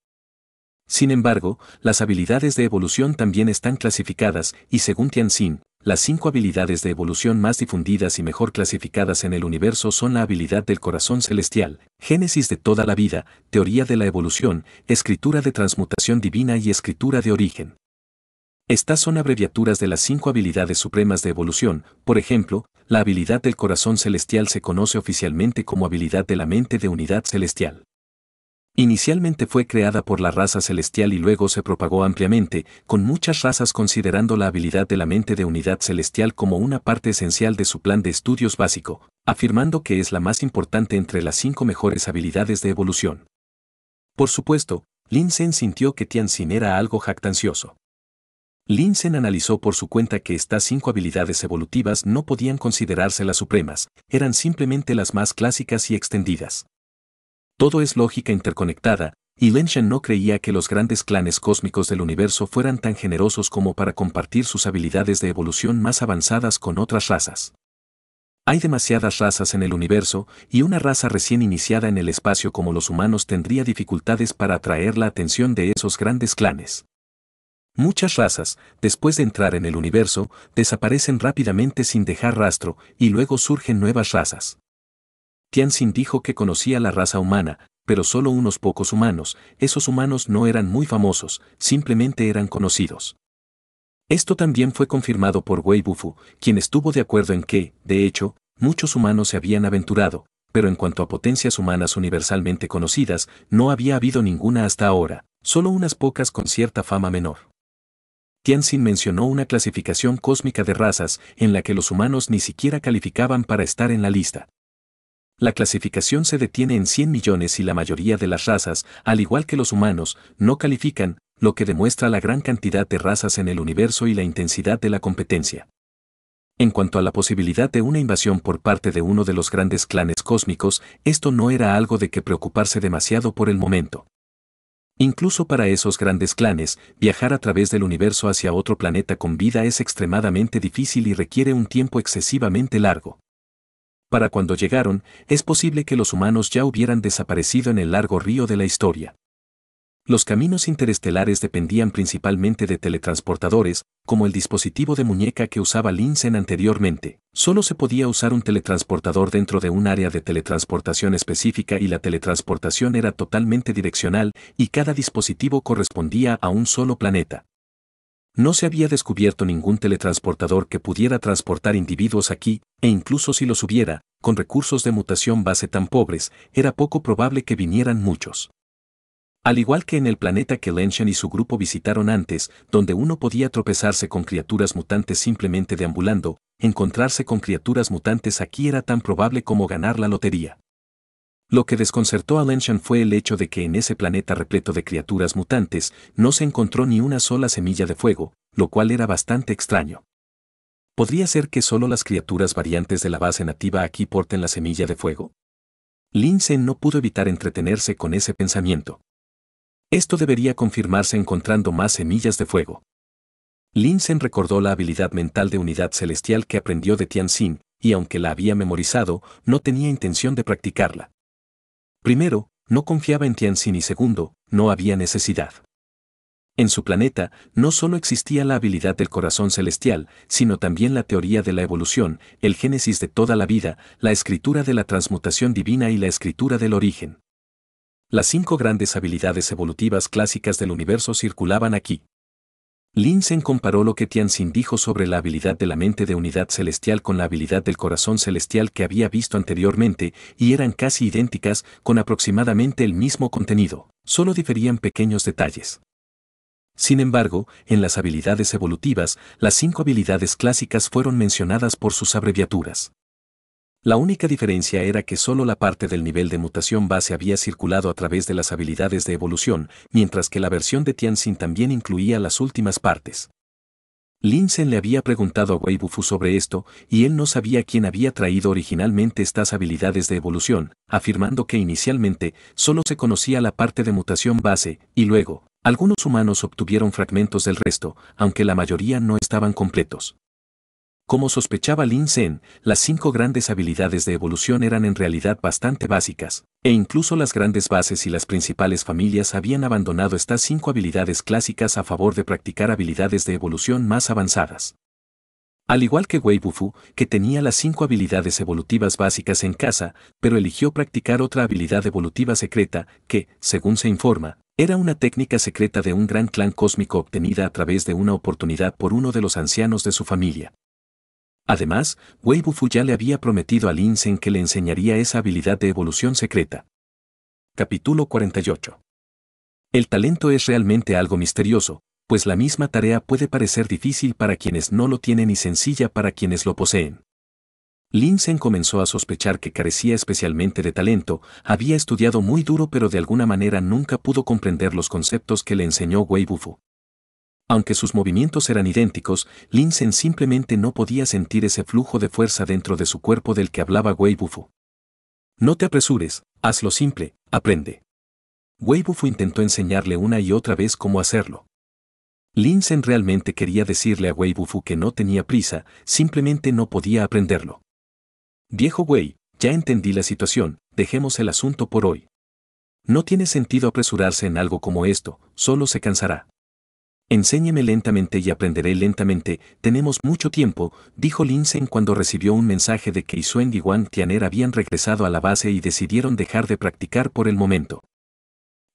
Sin embargo, las habilidades de evolución también están clasificadas, y según Tianxin, las cinco habilidades de evolución más difundidas y mejor clasificadas en el universo son la habilidad del corazón celestial, génesis de toda la vida, teoría de la evolución, escritura de transmutación divina y escritura de origen. Estas son abreviaturas de las cinco habilidades supremas de evolución, por ejemplo, la habilidad del corazón celestial se conoce oficialmente como habilidad de la mente de unidad celestial. Inicialmente fue creada por la raza celestial y luego se propagó ampliamente, con muchas razas considerando la habilidad de la mente de unidad celestial como una parte esencial de su plan de estudios básico, afirmando que es la más importante entre las cinco mejores habilidades de evolución. Por supuesto, Lin Sen sintió que Xin era algo jactancioso. Lin Sen analizó por su cuenta que estas cinco habilidades evolutivas no podían considerarse las supremas, eran simplemente las más clásicas y extendidas. Todo es lógica interconectada, y Shen no creía que los grandes clanes cósmicos del universo fueran tan generosos como para compartir sus habilidades de evolución más avanzadas con otras razas. Hay demasiadas razas en el universo, y una raza recién iniciada en el espacio como los humanos tendría dificultades para atraer la atención de esos grandes clanes. Muchas razas, después de entrar en el universo, desaparecen rápidamente sin dejar rastro, y luego surgen nuevas razas. Xin dijo que conocía la raza humana, pero solo unos pocos humanos, esos humanos no eran muy famosos, simplemente eran conocidos. Esto también fue confirmado por Wei Bufu, quien estuvo de acuerdo en que, de hecho, muchos humanos se habían aventurado, pero en cuanto a potencias humanas universalmente conocidas, no había habido ninguna hasta ahora, solo unas pocas con cierta fama menor. Xin mencionó una clasificación cósmica de razas en la que los humanos ni siquiera calificaban para estar en la lista, la clasificación se detiene en 100 millones y la mayoría de las razas, al igual que los humanos, no califican, lo que demuestra la gran cantidad de razas en el universo y la intensidad de la competencia. En cuanto a la posibilidad de una invasión por parte de uno de los grandes clanes cósmicos, esto no era algo de que preocuparse demasiado por el momento. Incluso para esos grandes clanes, viajar a través del universo hacia otro planeta con vida es extremadamente difícil y requiere un tiempo excesivamente largo. Para cuando llegaron, es posible que los humanos ya hubieran desaparecido en el largo río de la historia. Los caminos interestelares dependían principalmente de teletransportadores, como el dispositivo de muñeca que usaba Linsen anteriormente. Solo se podía usar un teletransportador dentro de un área de teletransportación específica y la teletransportación era totalmente direccional y cada dispositivo correspondía a un solo planeta. No se había descubierto ningún teletransportador que pudiera transportar individuos aquí, e incluso si los hubiera, con recursos de mutación base tan pobres, era poco probable que vinieran muchos. Al igual que en el planeta que Lenshan y su grupo visitaron antes, donde uno podía tropezarse con criaturas mutantes simplemente deambulando, encontrarse con criaturas mutantes aquí era tan probable como ganar la lotería. Lo que desconcertó a Lenshan fue el hecho de que en ese planeta repleto de criaturas mutantes no se encontró ni una sola semilla de fuego, lo cual era bastante extraño. ¿Podría ser que solo las criaturas variantes de la base nativa aquí porten la semilla de fuego? Linsen no pudo evitar entretenerse con ese pensamiento. Esto debería confirmarse encontrando más semillas de fuego. Linsen recordó la habilidad mental de unidad celestial que aprendió de Tian Tianxin, y aunque la había memorizado, no tenía intención de practicarla. Primero, no confiaba en Tianxin y segundo, no había necesidad. En su planeta, no solo existía la habilidad del corazón celestial, sino también la teoría de la evolución, el génesis de toda la vida, la escritura de la transmutación divina y la escritura del origen. Las cinco grandes habilidades evolutivas clásicas del universo circulaban aquí. Linsen comparó lo que Tianxin dijo sobre la habilidad de la mente de unidad celestial con la habilidad del corazón celestial que había visto anteriormente y eran casi idénticas con aproximadamente el mismo contenido, solo diferían pequeños detalles. Sin embargo, en las habilidades evolutivas, las cinco habilidades clásicas fueron mencionadas por sus abreviaturas. La única diferencia era que solo la parte del nivel de mutación base había circulado a través de las habilidades de evolución, mientras que la versión de Tianxin también incluía las últimas partes. Linsen le había preguntado a Wei Bufu sobre esto, y él no sabía quién había traído originalmente estas habilidades de evolución, afirmando que inicialmente solo se conocía la parte de mutación base, y luego, algunos humanos obtuvieron fragmentos del resto, aunque la mayoría no estaban completos. Como sospechaba Lin Sen, las cinco grandes habilidades de evolución eran en realidad bastante básicas, e incluso las grandes bases y las principales familias habían abandonado estas cinco habilidades clásicas a favor de practicar habilidades de evolución más avanzadas. Al igual que Wei Bufu, que tenía las cinco habilidades evolutivas básicas en casa, pero eligió practicar otra habilidad evolutiva secreta, que, según se informa, era una técnica secreta de un gran clan cósmico obtenida a través de una oportunidad por uno de los ancianos de su familia. Además, Wei ya le había prometido a Lin que le enseñaría esa habilidad de evolución secreta. Capítulo 48. El talento es realmente algo misterioso, pues la misma tarea puede parecer difícil para quienes no lo tienen y sencilla para quienes lo poseen. Lin comenzó a sospechar que carecía especialmente de talento, había estudiado muy duro pero de alguna manera nunca pudo comprender los conceptos que le enseñó Wei aunque sus movimientos eran idénticos, Linsen simplemente no podía sentir ese flujo de fuerza dentro de su cuerpo del que hablaba Wei Bufu. No te apresures, hazlo simple, aprende. Wei Bufu intentó enseñarle una y otra vez cómo hacerlo. Linsen realmente quería decirle a Wei Bufu que no tenía prisa, simplemente no podía aprenderlo. Viejo Wei, ya entendí la situación, dejemos el asunto por hoy. No tiene sentido apresurarse en algo como esto, solo se cansará. Enséñeme lentamente y aprenderé lentamente, tenemos mucho tiempo, dijo Linsen cuando recibió un mensaje de que Isuen y Wang Tianer habían regresado a la base y decidieron dejar de practicar por el momento.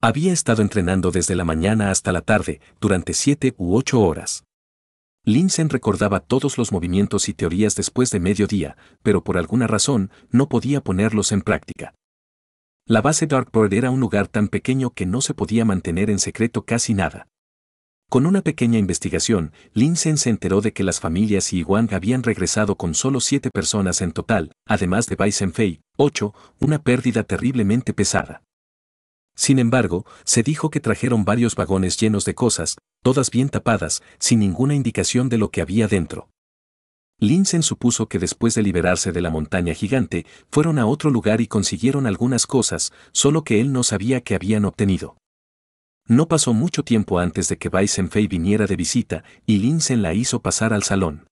Había estado entrenando desde la mañana hasta la tarde, durante siete u ocho horas. Linsen recordaba todos los movimientos y teorías después de mediodía, pero por alguna razón no podía ponerlos en práctica. La base Darkbird era un lugar tan pequeño que no se podía mantener en secreto casi nada. Con una pequeña investigación, Linsen se enteró de que las familias y Wang habían regresado con solo siete personas en total, además de Bai ocho, una pérdida terriblemente pesada. Sin embargo, se dijo que trajeron varios vagones llenos de cosas, todas bien tapadas, sin ninguna indicación de lo que había dentro. Linsen supuso que después de liberarse de la montaña gigante, fueron a otro lugar y consiguieron algunas cosas, solo que él no sabía que habían obtenido. No pasó mucho tiempo antes de que Baisenfei viniera de visita y Lin la hizo pasar al salón.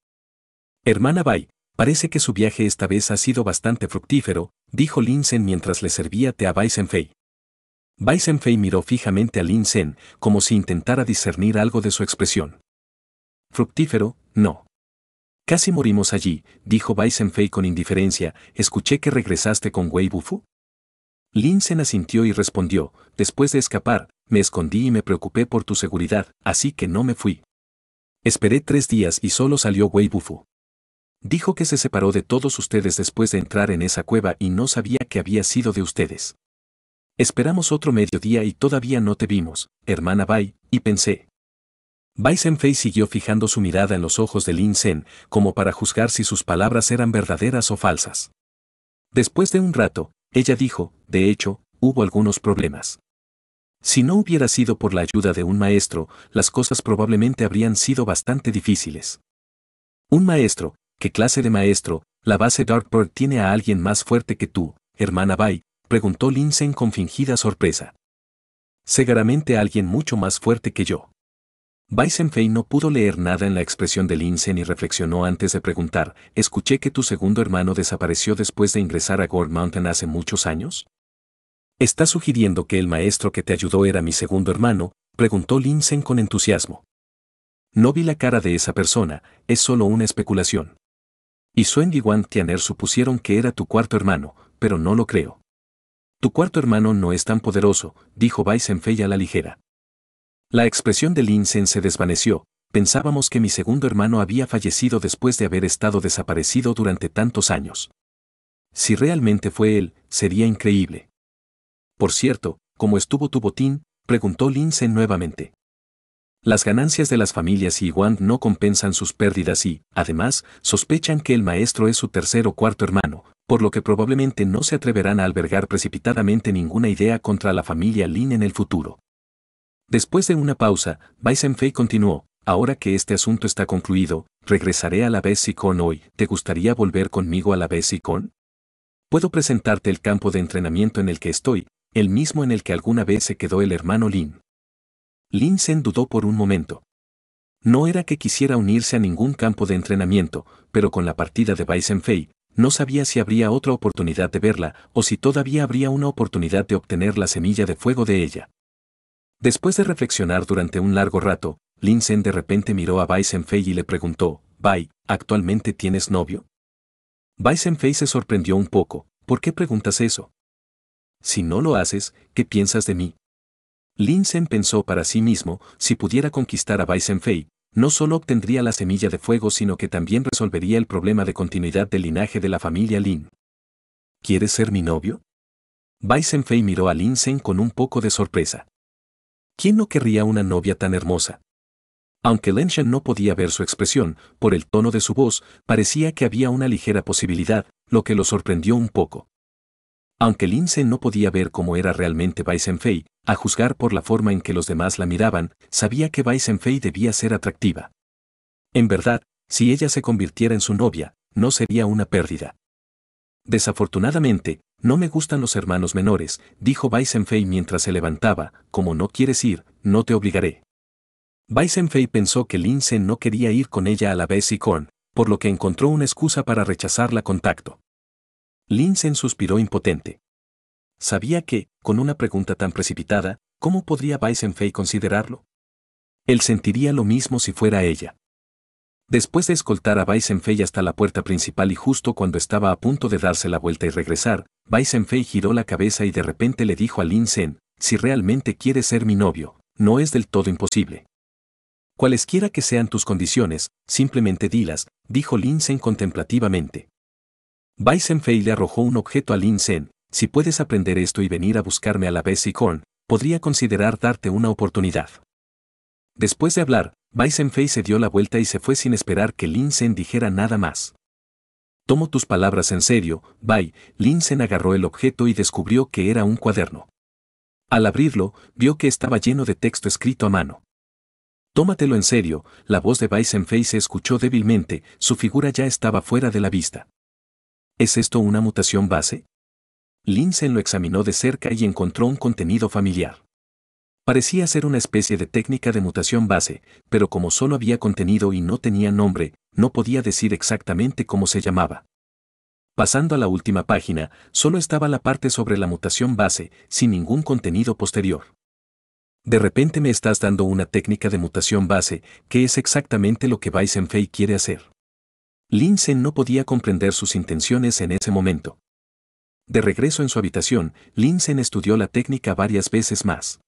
Hermana Bai, parece que su viaje esta vez ha sido bastante fructífero, dijo Lin mientras le servía té a Baisenfei. Baisenfei miró fijamente a Lin como si intentara discernir algo de su expresión. Fructífero, no. Casi morimos allí, dijo Baisenfei con indiferencia, escuché que regresaste con Wei Bufu. Lin asintió y respondió, después de escapar, me escondí y me preocupé por tu seguridad, así que no me fui. Esperé tres días y solo salió Wei Bufu. Dijo que se separó de todos ustedes después de entrar en esa cueva y no sabía que había sido de ustedes. Esperamos otro mediodía y todavía no te vimos, hermana Bai, y pensé. Bai Senfei siguió fijando su mirada en los ojos de Lin Sen, como para juzgar si sus palabras eran verdaderas o falsas. Después de un rato, ella dijo, de hecho, hubo algunos problemas. Si no hubiera sido por la ayuda de un maestro, las cosas probablemente habrían sido bastante difíciles. Un maestro, ¿qué clase de maestro? La base Darkport tiene a alguien más fuerte que tú, hermana Bai, preguntó Linsen con fingida sorpresa. Seguramente alguien mucho más fuerte que yo. Senfei no pudo leer nada en la expresión de Linsen y reflexionó antes de preguntar, escuché que tu segundo hermano desapareció después de ingresar a Gold Mountain hace muchos años. ¿Estás sugiriendo que el maestro que te ayudó era mi segundo hermano? preguntó Linsen con entusiasmo. No vi la cara de esa persona, es solo una especulación. Y Suen y Wang Tianer supusieron que era tu cuarto hermano, pero no lo creo. Tu cuarto hermano no es tan poderoso, dijo Bai a la ligera. La expresión de Linsen se desvaneció, pensábamos que mi segundo hermano había fallecido después de haber estado desaparecido durante tantos años. Si realmente fue él, sería increíble. Por cierto, ¿cómo estuvo tu botín? preguntó Lindsay nuevamente. Las ganancias de las familias Wand no compensan sus pérdidas y, además, sospechan que el maestro es su tercer o cuarto hermano, por lo que probablemente no se atreverán a albergar precipitadamente ninguna idea contra la familia Lin en el futuro. Después de una pausa, Bai Senfei continuó, ahora que este asunto está concluido, regresaré a la Besicon hoy. ¿Te gustaría volver conmigo a la Besicon? Puedo presentarte el campo de entrenamiento en el que estoy, el mismo en el que alguna vez se quedó el hermano Lin. Lin Sen dudó por un momento. No era que quisiera unirse a ningún campo de entrenamiento, pero con la partida de Bai Fei, no sabía si habría otra oportunidad de verla o si todavía habría una oportunidad de obtener la semilla de fuego de ella. Después de reflexionar durante un largo rato, Lin Sen de repente miró a Bai Fei y le preguntó, Bai, ¿actualmente tienes novio? Bai Fei se sorprendió un poco, ¿por qué preguntas eso? si no lo haces, ¿qué piensas de mí? Lin Sen pensó para sí mismo, si pudiera conquistar a Bai Fei, no solo obtendría la semilla de fuego sino que también resolvería el problema de continuidad del linaje de la familia Lin. ¿Quieres ser mi novio? Bai Fei miró a Lin Sen con un poco de sorpresa. ¿Quién no querría una novia tan hermosa? Aunque Lin no podía ver su expresión, por el tono de su voz, parecía que había una ligera posibilidad, lo que lo sorprendió un poco. Aunque Lince no podía ver cómo era realmente Weisenfei, a juzgar por la forma en que los demás la miraban, sabía que Bisenfei debía ser atractiva. En verdad, si ella se convirtiera en su novia, no sería una pérdida. Desafortunadamente, no me gustan los hermanos menores, dijo Bisenfei mientras se levantaba, como no quieres ir, no te obligaré. Weisenfei pensó que Lince no quería ir con ella a la vez y por lo que encontró una excusa para rechazarla contacto. Linsen suspiró impotente. Sabía que, con una pregunta tan precipitada, ¿cómo podría Weissenfei considerarlo? Él sentiría lo mismo si fuera ella. Después de escoltar a Weissenfei hasta la puerta principal y justo cuando estaba a punto de darse la vuelta y regresar, Weissenfei giró la cabeza y de repente le dijo a Lin Sen, si realmente quieres ser mi novio, no es del todo imposible. Cualesquiera que sean tus condiciones, simplemente dilas, dijo Lin Sen contemplativamente. Baisenfei le arrojó un objeto a Lin Sen, si puedes aprender esto y venir a buscarme a la vez podría considerar darte una oportunidad. Después de hablar, Bisenfei se dio la vuelta y se fue sin esperar que Lin Sen dijera nada más. Tomo tus palabras en serio, Bai, Lin Sen agarró el objeto y descubrió que era un cuaderno. Al abrirlo, vio que estaba lleno de texto escrito a mano. Tómatelo en serio, la voz de Baisenfei se escuchó débilmente, su figura ya estaba fuera de la vista. ¿Es esto una mutación base? Linsen lo examinó de cerca y encontró un contenido familiar. Parecía ser una especie de técnica de mutación base, pero como solo había contenido y no tenía nombre, no podía decir exactamente cómo se llamaba. Pasando a la última página, solo estaba la parte sobre la mutación base, sin ningún contenido posterior. De repente me estás dando una técnica de mutación base, que es exactamente lo que Weisenfei quiere hacer. Linsen no podía comprender sus intenciones en ese momento. De regreso en su habitación, Linsen estudió la técnica varias veces más.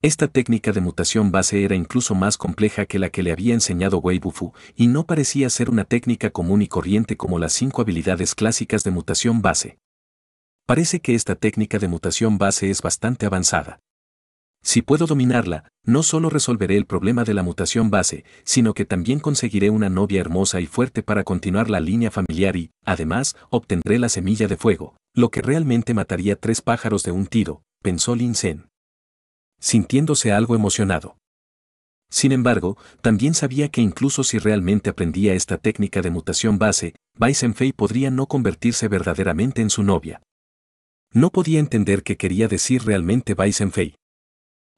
Esta técnica de mutación base era incluso más compleja que la que le había enseñado Wei Bufu, y no parecía ser una técnica común y corriente como las cinco habilidades clásicas de mutación base. Parece que esta técnica de mutación base es bastante avanzada. Si puedo dominarla, no solo resolveré el problema de la mutación base, sino que también conseguiré una novia hermosa y fuerte para continuar la línea familiar y, además, obtendré la semilla de fuego, lo que realmente mataría tres pájaros de un tiro, pensó Lin Sen. Sintiéndose algo emocionado. Sin embargo, también sabía que incluso si realmente aprendía esta técnica de mutación base, Bai Fei podría no convertirse verdaderamente en su novia. No podía entender qué quería decir realmente Bai Fei.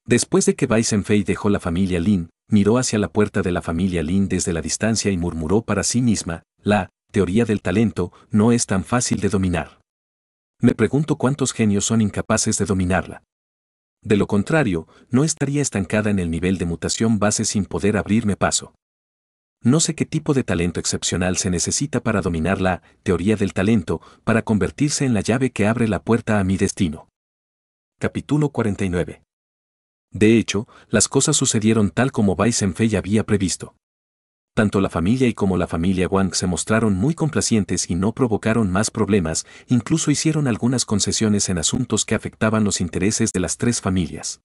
Después de que Weisenfei dejó la familia Lin, miró hacia la puerta de la familia Lin desde la distancia y murmuró para sí misma, la teoría del talento no es tan fácil de dominar. Me pregunto cuántos genios son incapaces de dominarla. De lo contrario, no estaría estancada en el nivel de mutación base sin poder abrirme paso. No sé qué tipo de talento excepcional se necesita para dominar la teoría del talento, para convertirse en la llave que abre la puerta a mi destino. Capítulo 49. De hecho, las cosas sucedieron tal como ya había previsto. Tanto la familia y como la familia Wang se mostraron muy complacientes y no provocaron más problemas, incluso hicieron algunas concesiones en asuntos que afectaban los intereses de las tres familias.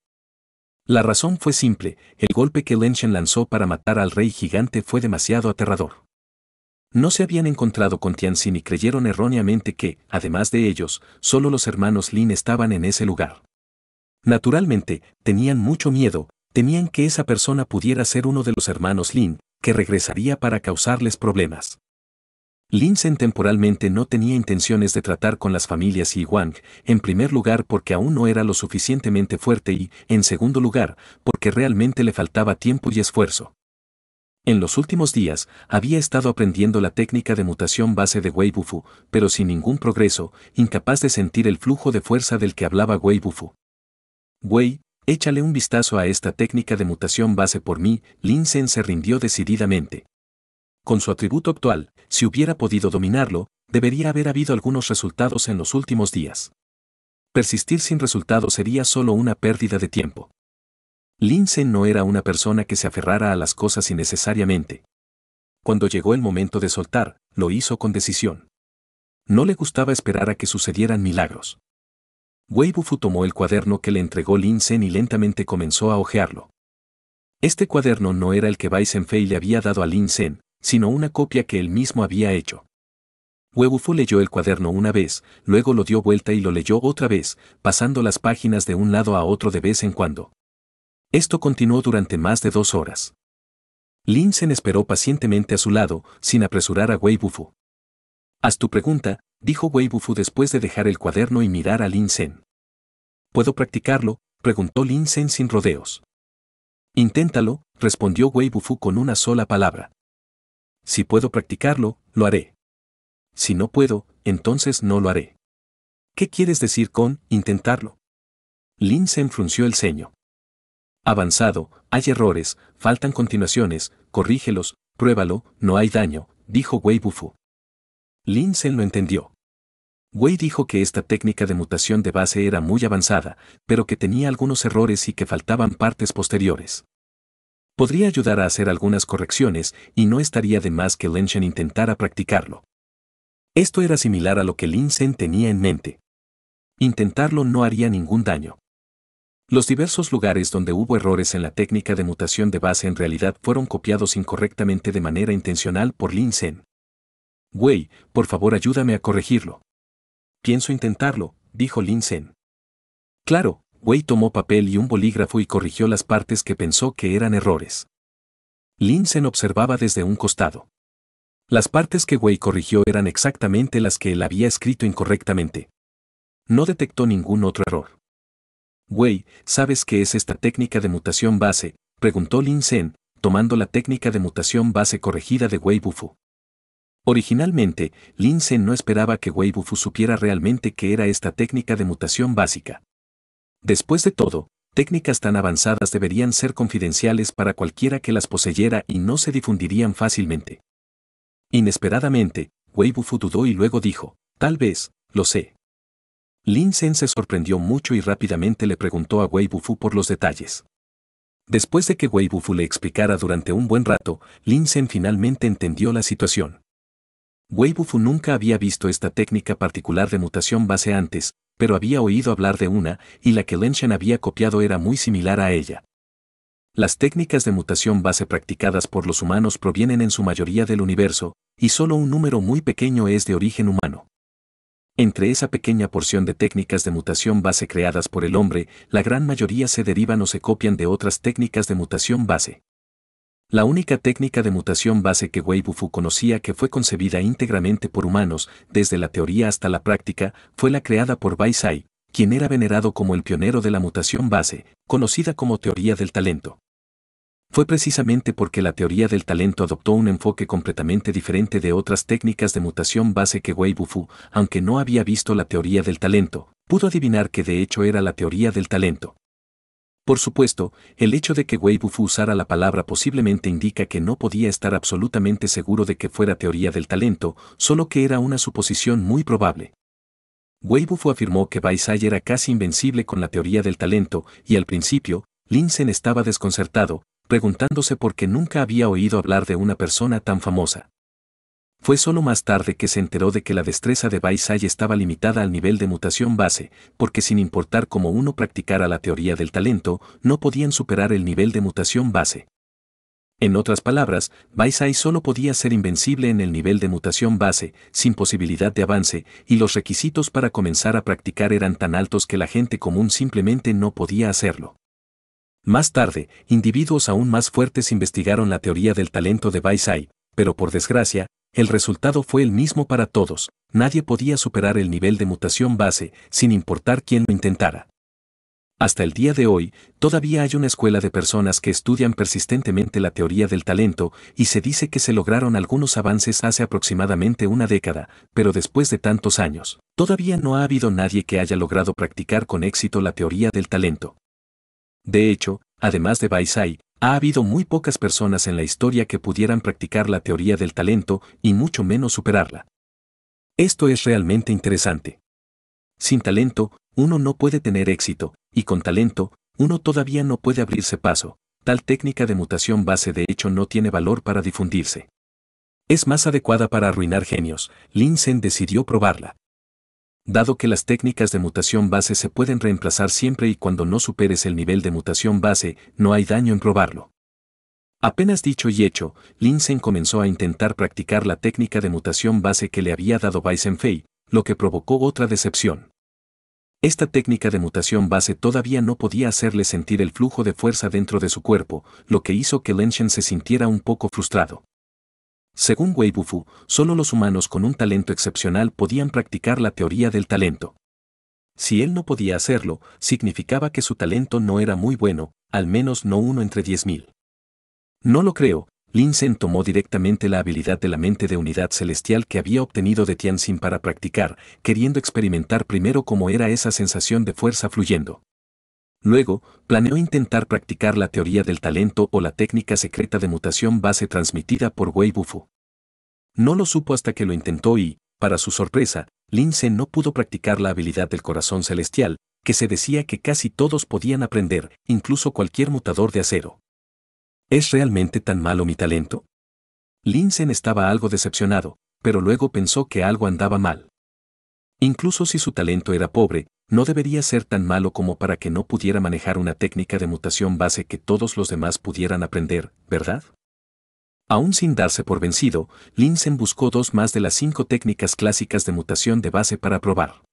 La razón fue simple, el golpe que Lenshen lanzó para matar al rey gigante fue demasiado aterrador. No se habían encontrado con Tianxin y creyeron erróneamente que, además de ellos, solo los hermanos Lin estaban en ese lugar. Naturalmente, tenían mucho miedo, temían que esa persona pudiera ser uno de los hermanos Lin, que regresaría para causarles problemas. Linsen temporalmente no tenía intenciones de tratar con las familias Yi Wang, en primer lugar porque aún no era lo suficientemente fuerte y, en segundo lugar, porque realmente le faltaba tiempo y esfuerzo. En los últimos días, había estado aprendiendo la técnica de mutación base de Wei Bufu, pero sin ningún progreso, incapaz de sentir el flujo de fuerza del que hablaba Wei Bufu. Güey, échale un vistazo a esta técnica de mutación base por mí, Linsen se rindió decididamente. Con su atributo actual, si hubiera podido dominarlo, debería haber habido algunos resultados en los últimos días. Persistir sin resultados sería solo una pérdida de tiempo. Linsen no era una persona que se aferrara a las cosas innecesariamente. Cuando llegó el momento de soltar, lo hizo con decisión. No le gustaba esperar a que sucedieran milagros. Wei tomó el cuaderno que le entregó Lin Sen y lentamente comenzó a hojearlo. Este cuaderno no era el que Bai le había dado a Lin Sen, sino una copia que él mismo había hecho. Weibufu leyó el cuaderno una vez, luego lo dio vuelta y lo leyó otra vez, pasando las páginas de un lado a otro de vez en cuando. Esto continuó durante más de dos horas. Lin Sen esperó pacientemente a su lado, sin apresurar a Weibufu. Haz tu pregunta, dijo Wei Bufu después de dejar el cuaderno y mirar a Lin Sen. ¿Puedo practicarlo? preguntó Lin Sen sin rodeos. Inténtalo, respondió Wei Bufu con una sola palabra. Si puedo practicarlo, lo haré. Si no puedo, entonces no lo haré. ¿Qué quieres decir con intentarlo? Lin Sen frunció el ceño. Avanzado, hay errores, faltan continuaciones, corrígelos, pruébalo, no hay daño, dijo Wei Bufu. Linsen lo entendió. Wei dijo que esta técnica de mutación de base era muy avanzada, pero que tenía algunos errores y que faltaban partes posteriores. Podría ayudar a hacer algunas correcciones y no estaría de más que Lenshen intentara practicarlo. Esto era similar a lo que Linsen tenía en mente. Intentarlo no haría ningún daño. Los diversos lugares donde hubo errores en la técnica de mutación de base en realidad fueron copiados incorrectamente de manera intencional por Lin Güey, por favor ayúdame a corregirlo. Pienso intentarlo, dijo Lin Sen. Claro, Wei tomó papel y un bolígrafo y corrigió las partes que pensó que eran errores. Lin Sen observaba desde un costado. Las partes que Wei corrigió eran exactamente las que él había escrito incorrectamente. No detectó ningún otro error. Wei, ¿sabes qué es esta técnica de mutación base? preguntó Lin Sen, tomando la técnica de mutación base corregida de Wei Bufu. Originalmente, Sen no esperaba que Weibufu supiera realmente qué era esta técnica de mutación básica. Después de todo, técnicas tan avanzadas deberían ser confidenciales para cualquiera que las poseyera y no se difundirían fácilmente. Inesperadamente, Weibufu dudó y luego dijo, tal vez, lo sé. Lin Sen se sorprendió mucho y rápidamente le preguntó a Weibufu por los detalles. Después de que Wei le explicara durante un buen rato, Lin Sen finalmente entendió la situación. Weibufu nunca había visto esta técnica particular de mutación base antes, pero había oído hablar de una, y la que Lenshan había copiado era muy similar a ella. Las técnicas de mutación base practicadas por los humanos provienen en su mayoría del universo, y solo un número muy pequeño es de origen humano. Entre esa pequeña porción de técnicas de mutación base creadas por el hombre, la gran mayoría se derivan o se copian de otras técnicas de mutación base. La única técnica de mutación base que Wei Bufu conocía que fue concebida íntegramente por humanos, desde la teoría hasta la práctica, fue la creada por Bai Sai, quien era venerado como el pionero de la mutación base, conocida como teoría del talento. Fue precisamente porque la teoría del talento adoptó un enfoque completamente diferente de otras técnicas de mutación base que Wei Bufu, aunque no había visto la teoría del talento, pudo adivinar que de hecho era la teoría del talento. Por supuesto, el hecho de que Wei usara la palabra posiblemente indica que no podía estar absolutamente seguro de que fuera teoría del talento, solo que era una suposición muy probable. Wei afirmó que Baisai era casi invencible con la teoría del talento, y al principio, Linsen estaba desconcertado, preguntándose por qué nunca había oído hablar de una persona tan famosa. Fue solo más tarde que se enteró de que la destreza de Baisai estaba limitada al nivel de mutación base, porque sin importar cómo uno practicara la teoría del talento, no podían superar el nivel de mutación base. En otras palabras, Baisai solo podía ser invencible en el nivel de mutación base, sin posibilidad de avance, y los requisitos para comenzar a practicar eran tan altos que la gente común simplemente no podía hacerlo. Más tarde, individuos aún más fuertes investigaron la teoría del talento de Baisai, pero por desgracia, el resultado fue el mismo para todos, nadie podía superar el nivel de mutación base, sin importar quién lo intentara. Hasta el día de hoy, todavía hay una escuela de personas que estudian persistentemente la teoría del talento y se dice que se lograron algunos avances hace aproximadamente una década, pero después de tantos años, todavía no ha habido nadie que haya logrado practicar con éxito la teoría del talento. De hecho, además de Baisai, ha habido muy pocas personas en la historia que pudieran practicar la teoría del talento y mucho menos superarla. Esto es realmente interesante. Sin talento, uno no puede tener éxito, y con talento, uno todavía no puede abrirse paso. Tal técnica de mutación base de hecho no tiene valor para difundirse. Es más adecuada para arruinar genios, Linsen decidió probarla. Dado que las técnicas de mutación base se pueden reemplazar siempre y cuando no superes el nivel de mutación base, no hay daño en probarlo. Apenas dicho y hecho, Linsen comenzó a intentar practicar la técnica de mutación base que le había dado Weissenfei, lo que provocó otra decepción. Esta técnica de mutación base todavía no podía hacerle sentir el flujo de fuerza dentro de su cuerpo, lo que hizo que Lenshen se sintiera un poco frustrado. Según Wei Bufu, solo los humanos con un talento excepcional podían practicar la teoría del talento. Si él no podía hacerlo, significaba que su talento no era muy bueno, al menos no uno entre 10.000. No lo creo, Sen tomó directamente la habilidad de la mente de unidad celestial que había obtenido de Xin para practicar, queriendo experimentar primero cómo era esa sensación de fuerza fluyendo. Luego, planeó intentar practicar la teoría del talento o la técnica secreta de mutación base transmitida por Wei Bufu. No lo supo hasta que lo intentó y, para su sorpresa, Linsen no pudo practicar la habilidad del corazón celestial, que se decía que casi todos podían aprender, incluso cualquier mutador de acero. ¿Es realmente tan malo mi talento? Linsen estaba algo decepcionado, pero luego pensó que algo andaba mal. Incluso si su talento era pobre, no debería ser tan malo como para que no pudiera manejar una técnica de mutación base que todos los demás pudieran aprender, ¿verdad? Aún sin darse por vencido, Linsen buscó dos más de las cinco técnicas clásicas de mutación de base para probar.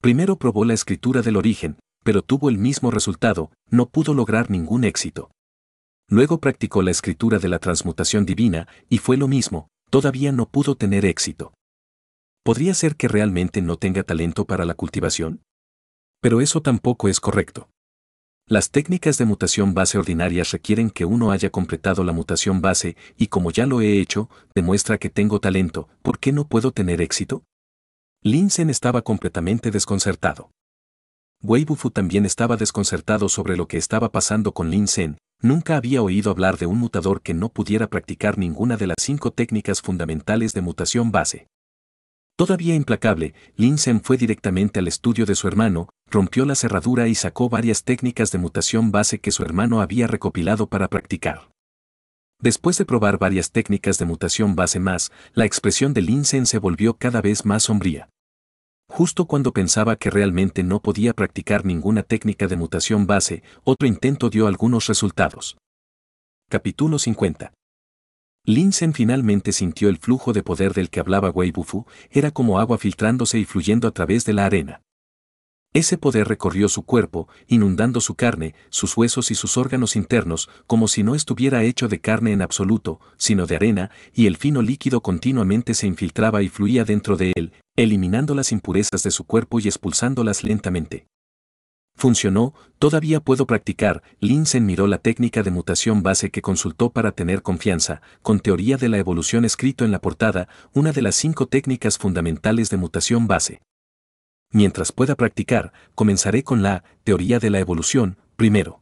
Primero probó la escritura del origen, pero tuvo el mismo resultado, no pudo lograr ningún éxito. Luego practicó la escritura de la transmutación divina, y fue lo mismo, todavía no pudo tener éxito. ¿Podría ser que realmente no tenga talento para la cultivación? Pero eso tampoco es correcto. Las técnicas de mutación base ordinarias requieren que uno haya completado la mutación base y como ya lo he hecho, demuestra que tengo talento, ¿por qué no puedo tener éxito? Linsen estaba completamente desconcertado. Wei también estaba desconcertado sobre lo que estaba pasando con Linsen, nunca había oído hablar de un mutador que no pudiera practicar ninguna de las cinco técnicas fundamentales de mutación base. Todavía implacable, Linsen fue directamente al estudio de su hermano, rompió la cerradura y sacó varias técnicas de mutación base que su hermano había recopilado para practicar. Después de probar varias técnicas de mutación base más, la expresión de Linsen se volvió cada vez más sombría. Justo cuando pensaba que realmente no podía practicar ninguna técnica de mutación base, otro intento dio algunos resultados. Capítulo 50. Linsen finalmente sintió el flujo de poder del que hablaba Wei Bufu, era como agua filtrándose y fluyendo a través de la arena. Ese poder recorrió su cuerpo, inundando su carne, sus huesos y sus órganos internos, como si no estuviera hecho de carne en absoluto, sino de arena, y el fino líquido continuamente se infiltraba y fluía dentro de él, eliminando las impurezas de su cuerpo y expulsándolas lentamente. Funcionó, todavía puedo practicar, Linsen miró la técnica de mutación base que consultó para tener confianza, con teoría de la evolución escrito en la portada, una de las cinco técnicas fundamentales de mutación base mientras pueda practicar, comenzaré con la teoría de la evolución, primero.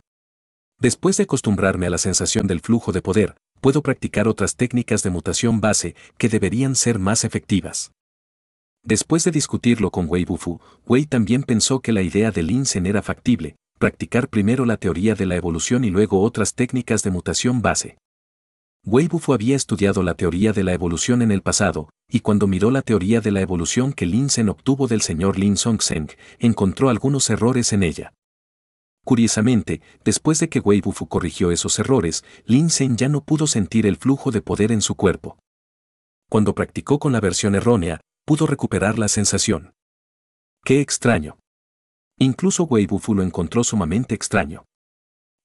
Después de acostumbrarme a la sensación del flujo de poder, puedo practicar otras técnicas de mutación base que deberían ser más efectivas. Después de discutirlo con Wei Bufu, Wei también pensó que la idea de Linsen era factible, practicar primero la teoría de la evolución y luego otras técnicas de mutación base. Weibufu había estudiado la teoría de la evolución en el pasado, y cuando miró la teoría de la evolución que Lin Sen obtuvo del señor Lin song encontró algunos errores en ella. Curiosamente, después de que Weibufu corrigió esos errores, Lin Sen ya no pudo sentir el flujo de poder en su cuerpo. Cuando practicó con la versión errónea, pudo recuperar la sensación. ¡Qué extraño! Incluso Weibufu lo encontró sumamente extraño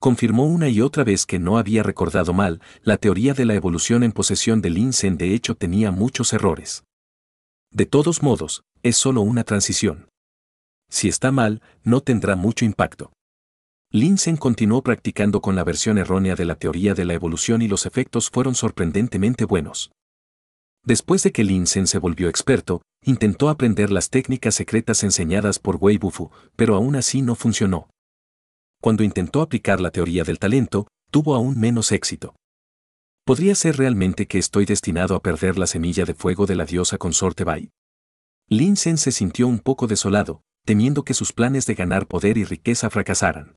confirmó una y otra vez que no había recordado mal, la teoría de la evolución en posesión de Linsen de hecho tenía muchos errores. De todos modos, es solo una transición. Si está mal, no tendrá mucho impacto. Linsen continuó practicando con la versión errónea de la teoría de la evolución y los efectos fueron sorprendentemente buenos. Después de que Linsen se volvió experto, intentó aprender las técnicas secretas enseñadas por Wei Bufu, pero aún así no funcionó cuando intentó aplicar la teoría del talento, tuvo aún menos éxito. ¿Podría ser realmente que estoy destinado a perder la semilla de fuego de la diosa consorte Bai? Linsen se sintió un poco desolado, temiendo que sus planes de ganar poder y riqueza fracasaran.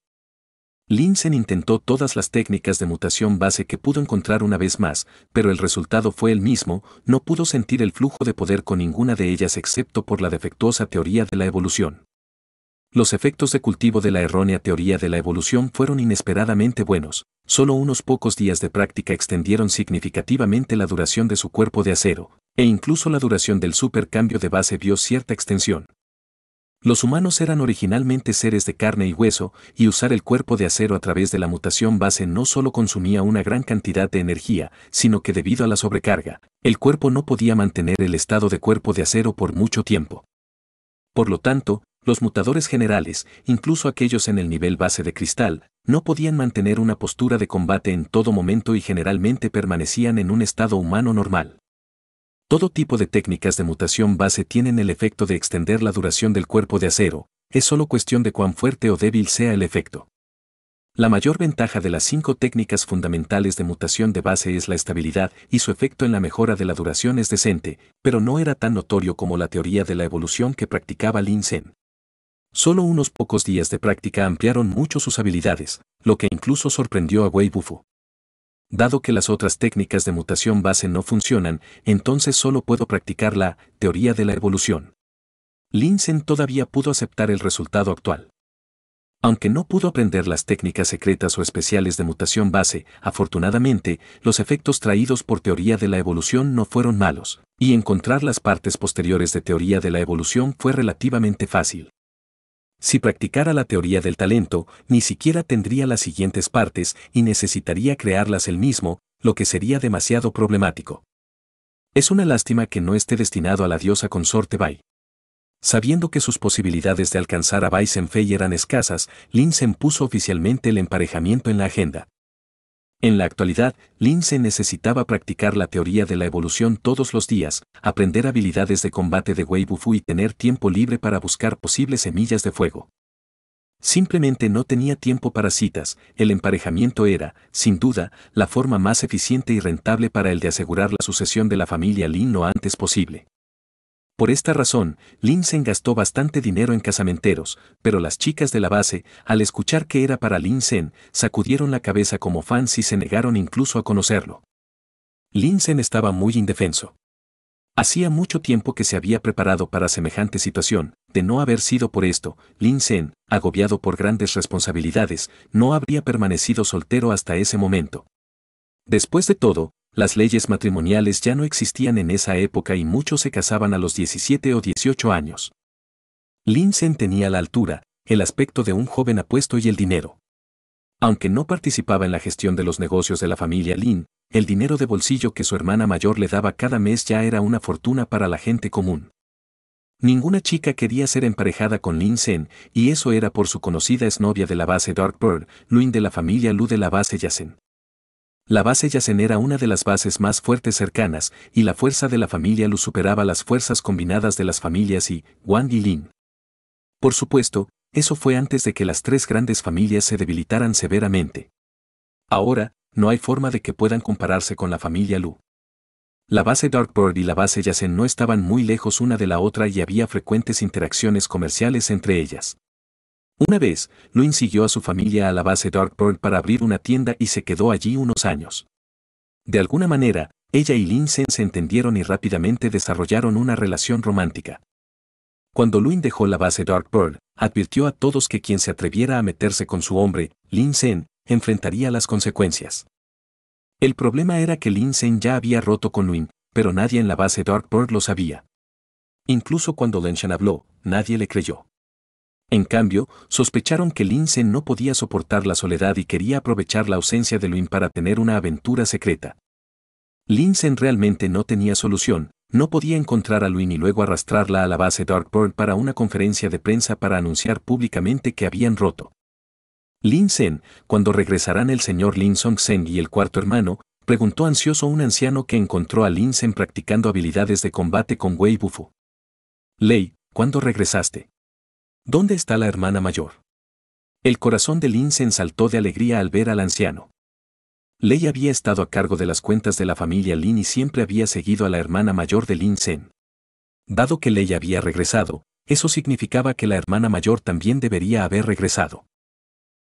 Linsen intentó todas las técnicas de mutación base que pudo encontrar una vez más, pero el resultado fue el mismo, no pudo sentir el flujo de poder con ninguna de ellas excepto por la defectuosa teoría de la evolución los efectos de cultivo de la errónea teoría de la evolución fueron inesperadamente buenos, solo unos pocos días de práctica extendieron significativamente la duración de su cuerpo de acero, e incluso la duración del supercambio de base vio cierta extensión. Los humanos eran originalmente seres de carne y hueso, y usar el cuerpo de acero a través de la mutación base no solo consumía una gran cantidad de energía, sino que debido a la sobrecarga, el cuerpo no podía mantener el estado de cuerpo de acero por mucho tiempo. Por lo tanto, los mutadores generales, incluso aquellos en el nivel base de cristal, no podían mantener una postura de combate en todo momento y generalmente permanecían en un estado humano normal. Todo tipo de técnicas de mutación base tienen el efecto de extender la duración del cuerpo de acero, es solo cuestión de cuán fuerte o débil sea el efecto. La mayor ventaja de las cinco técnicas fundamentales de mutación de base es la estabilidad y su efecto en la mejora de la duración es decente, pero no era tan notorio como la teoría de la evolución que practicaba Lin Sen. Solo unos pocos días de práctica ampliaron mucho sus habilidades, lo que incluso sorprendió a Wei Bufu. Dado que las otras técnicas de mutación base no funcionan, entonces solo puedo practicar la teoría de la evolución. Linsen todavía pudo aceptar el resultado actual. Aunque no pudo aprender las técnicas secretas o especiales de mutación base, afortunadamente, los efectos traídos por teoría de la evolución no fueron malos, y encontrar las partes posteriores de teoría de la evolución fue relativamente fácil. Si practicara la teoría del talento, ni siquiera tendría las siguientes partes y necesitaría crearlas él mismo, lo que sería demasiado problemático. Es una lástima que no esté destinado a la diosa consorte Bai. Sabiendo que sus posibilidades de alcanzar a Senfei eran escasas, Lin Sen puso oficialmente el emparejamiento en la agenda. En la actualidad, se necesitaba practicar la teoría de la evolución todos los días, aprender habilidades de combate de Wei y tener tiempo libre para buscar posibles semillas de fuego. Simplemente no tenía tiempo para citas, el emparejamiento era, sin duda, la forma más eficiente y rentable para el de asegurar la sucesión de la familia Lin lo antes posible. Por esta razón, Linsen gastó bastante dinero en casamenteros, pero las chicas de la base, al escuchar que era para Linsen, sacudieron la cabeza como fans y se negaron incluso a conocerlo. Linsen estaba muy indefenso. Hacía mucho tiempo que se había preparado para semejante situación, de no haber sido por esto, Linsen, agobiado por grandes responsabilidades, no habría permanecido soltero hasta ese momento. Después de todo, las leyes matrimoniales ya no existían en esa época y muchos se casaban a los 17 o 18 años. Linsen tenía la altura, el aspecto de un joven apuesto y el dinero. Aunque no participaba en la gestión de los negocios de la familia Lin, el dinero de bolsillo que su hermana mayor le daba cada mes ya era una fortuna para la gente común. Ninguna chica quería ser emparejada con Lin Sen, y eso era por su conocida exnovia de la base Dark Bird, Luin de la familia Lu de la base Yasen. La base Yacen era una de las bases más fuertes cercanas, y la fuerza de la familia Lu superaba las fuerzas combinadas de las familias y Wang y Lin. Por supuesto, eso fue antes de que las tres grandes familias se debilitaran severamente. Ahora, no hay forma de que puedan compararse con la familia Lu. La base Darkbird y la base Yacen no estaban muy lejos una de la otra y había frecuentes interacciones comerciales entre ellas. Una vez, Luin siguió a su familia a la base Pearl para abrir una tienda y se quedó allí unos años. De alguna manera, ella y Lin se entendieron y rápidamente desarrollaron una relación romántica. Cuando Luin dejó la base Pearl, advirtió a todos que quien se atreviera a meterse con su hombre, Lin Sen, enfrentaría las consecuencias. El problema era que Lin Sen ya había roto con Luin, pero nadie en la base pearl lo sabía. Incluso cuando Lenshan habló, nadie le creyó. En cambio, sospecharon que Sen no podía soportar la soledad y quería aprovechar la ausencia de Luin para tener una aventura secreta. Sen realmente no tenía solución, no podía encontrar a Luin y luego arrastrarla a la base Pearl para una conferencia de prensa para anunciar públicamente que habían roto. Lin Sen, cuando regresarán el señor Lin Song y el cuarto hermano, preguntó ansioso un anciano que encontró a Lin Sen practicando habilidades de combate con Wei Bufu. Lei, ¿cuándo regresaste? ¿Dónde está la hermana mayor? El corazón de Lin se saltó de alegría al ver al anciano. Lei había estado a cargo de las cuentas de la familia Lin y siempre había seguido a la hermana mayor de Lin Sen. Dado que Lei había regresado, eso significaba que la hermana mayor también debería haber regresado.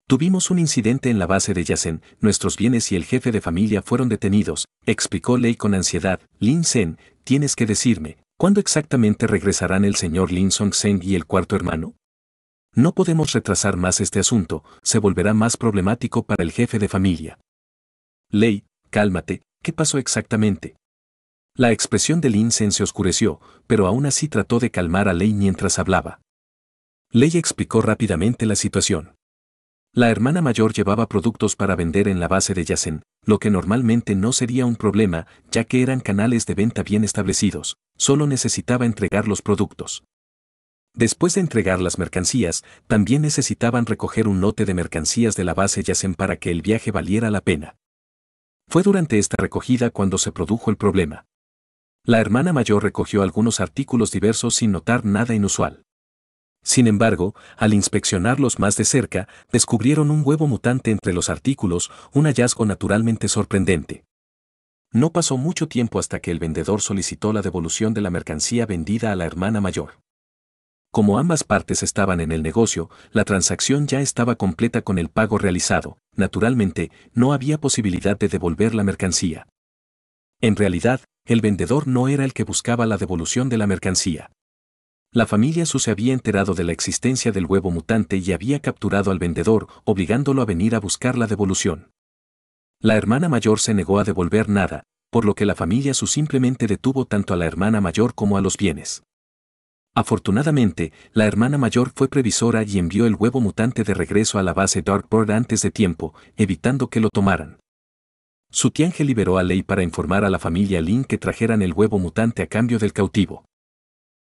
Tuvimos un incidente en la base de Yasen, nuestros bienes y el jefe de familia fueron detenidos, explicó Lei con ansiedad. Lin Sen, tienes que decirme, ¿cuándo exactamente regresarán el señor Lin Song Sen y el cuarto hermano? No podemos retrasar más este asunto, se volverá más problemático para el jefe de familia. Ley, cálmate, ¿qué pasó exactamente? La expresión de Linsen se oscureció, pero aún así trató de calmar a Ley mientras hablaba. Ley explicó rápidamente la situación. La hermana mayor llevaba productos para vender en la base de Yacen, lo que normalmente no sería un problema, ya que eran canales de venta bien establecidos, solo necesitaba entregar los productos. Después de entregar las mercancías, también necesitaban recoger un lote de mercancías de la base Yacen para que el viaje valiera la pena. Fue durante esta recogida cuando se produjo el problema. La hermana mayor recogió algunos artículos diversos sin notar nada inusual. Sin embargo, al inspeccionarlos más de cerca, descubrieron un huevo mutante entre los artículos, un hallazgo naturalmente sorprendente. No pasó mucho tiempo hasta que el vendedor solicitó la devolución de la mercancía vendida a la hermana mayor. Como ambas partes estaban en el negocio, la transacción ya estaba completa con el pago realizado, naturalmente, no había posibilidad de devolver la mercancía. En realidad, el vendedor no era el que buscaba la devolución de la mercancía. La familia Su se había enterado de la existencia del huevo mutante y había capturado al vendedor, obligándolo a venir a buscar la devolución. La hermana mayor se negó a devolver nada, por lo que la familia Su simplemente detuvo tanto a la hermana mayor como a los bienes. Afortunadamente, la hermana mayor fue previsora y envió el huevo mutante de regreso a la base Darkbird antes de tiempo, evitando que lo tomaran. Su tiange liberó a Lei para informar a la familia Lin que trajeran el huevo mutante a cambio del cautivo.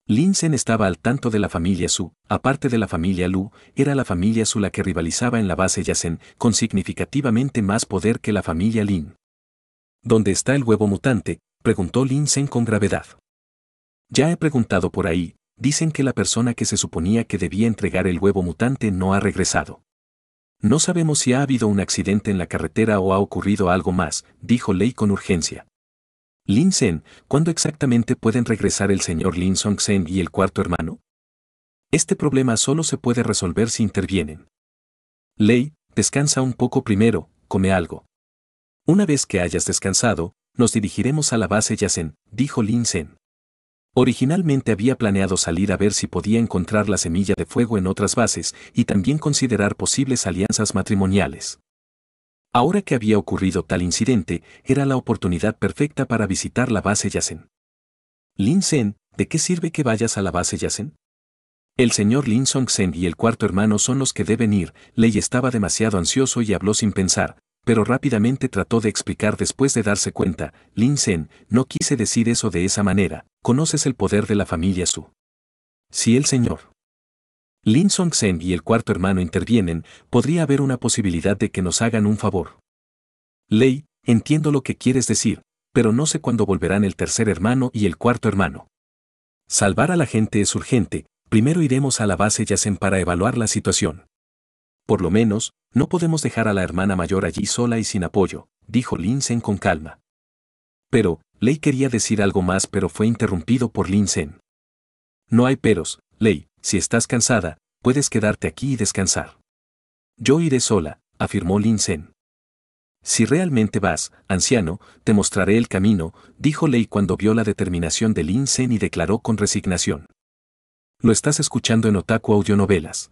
Lin Sen estaba al tanto de la familia Su, aparte de la familia Lu, era la familia Su la que rivalizaba en la base Yasen, con significativamente más poder que la familia Lin. ¿Dónde está el huevo mutante? preguntó Lin Sen con gravedad. Ya he preguntado por ahí, dicen que la persona que se suponía que debía entregar el huevo mutante no ha regresado. No sabemos si ha habido un accidente en la carretera o ha ocurrido algo más, dijo Lei con urgencia. Lin Sen, ¿cuándo exactamente pueden regresar el señor Lin Song Sen y el cuarto hermano? Este problema solo se puede resolver si intervienen. Lei, descansa un poco primero, come algo. Una vez que hayas descansado, nos dirigiremos a la base Yasen, dijo Lin Sen. Originalmente había planeado salir a ver si podía encontrar la semilla de fuego en otras bases y también considerar posibles alianzas matrimoniales. Ahora que había ocurrido tal incidente, era la oportunidad perfecta para visitar la base Yacen. Lin Sen, ¿de qué sirve que vayas a la base Yacen? El señor Lin Song-sen y el cuarto hermano son los que deben ir, Lei estaba demasiado ansioso y habló sin pensar, pero rápidamente trató de explicar después de darse cuenta, Lin Sen, no quise decir eso de esa manera, conoces el poder de la familia Su. Si el señor Lin Song Sen y el cuarto hermano intervienen, podría haber una posibilidad de que nos hagan un favor. Lei, entiendo lo que quieres decir, pero no sé cuándo volverán el tercer hermano y el cuarto hermano. Salvar a la gente es urgente, primero iremos a la base Yasen para evaluar la situación. Por lo menos, no podemos dejar a la hermana mayor allí sola y sin apoyo, dijo Linsen con calma. Pero, Lei quería decir algo más pero fue interrumpido por Linsen. No hay peros, Lei, si estás cansada, puedes quedarte aquí y descansar. Yo iré sola, afirmó Linsen. Si realmente vas, anciano, te mostraré el camino, dijo Lei cuando vio la determinación de Linsen y declaró con resignación. Lo estás escuchando en Otaku Audionovelas.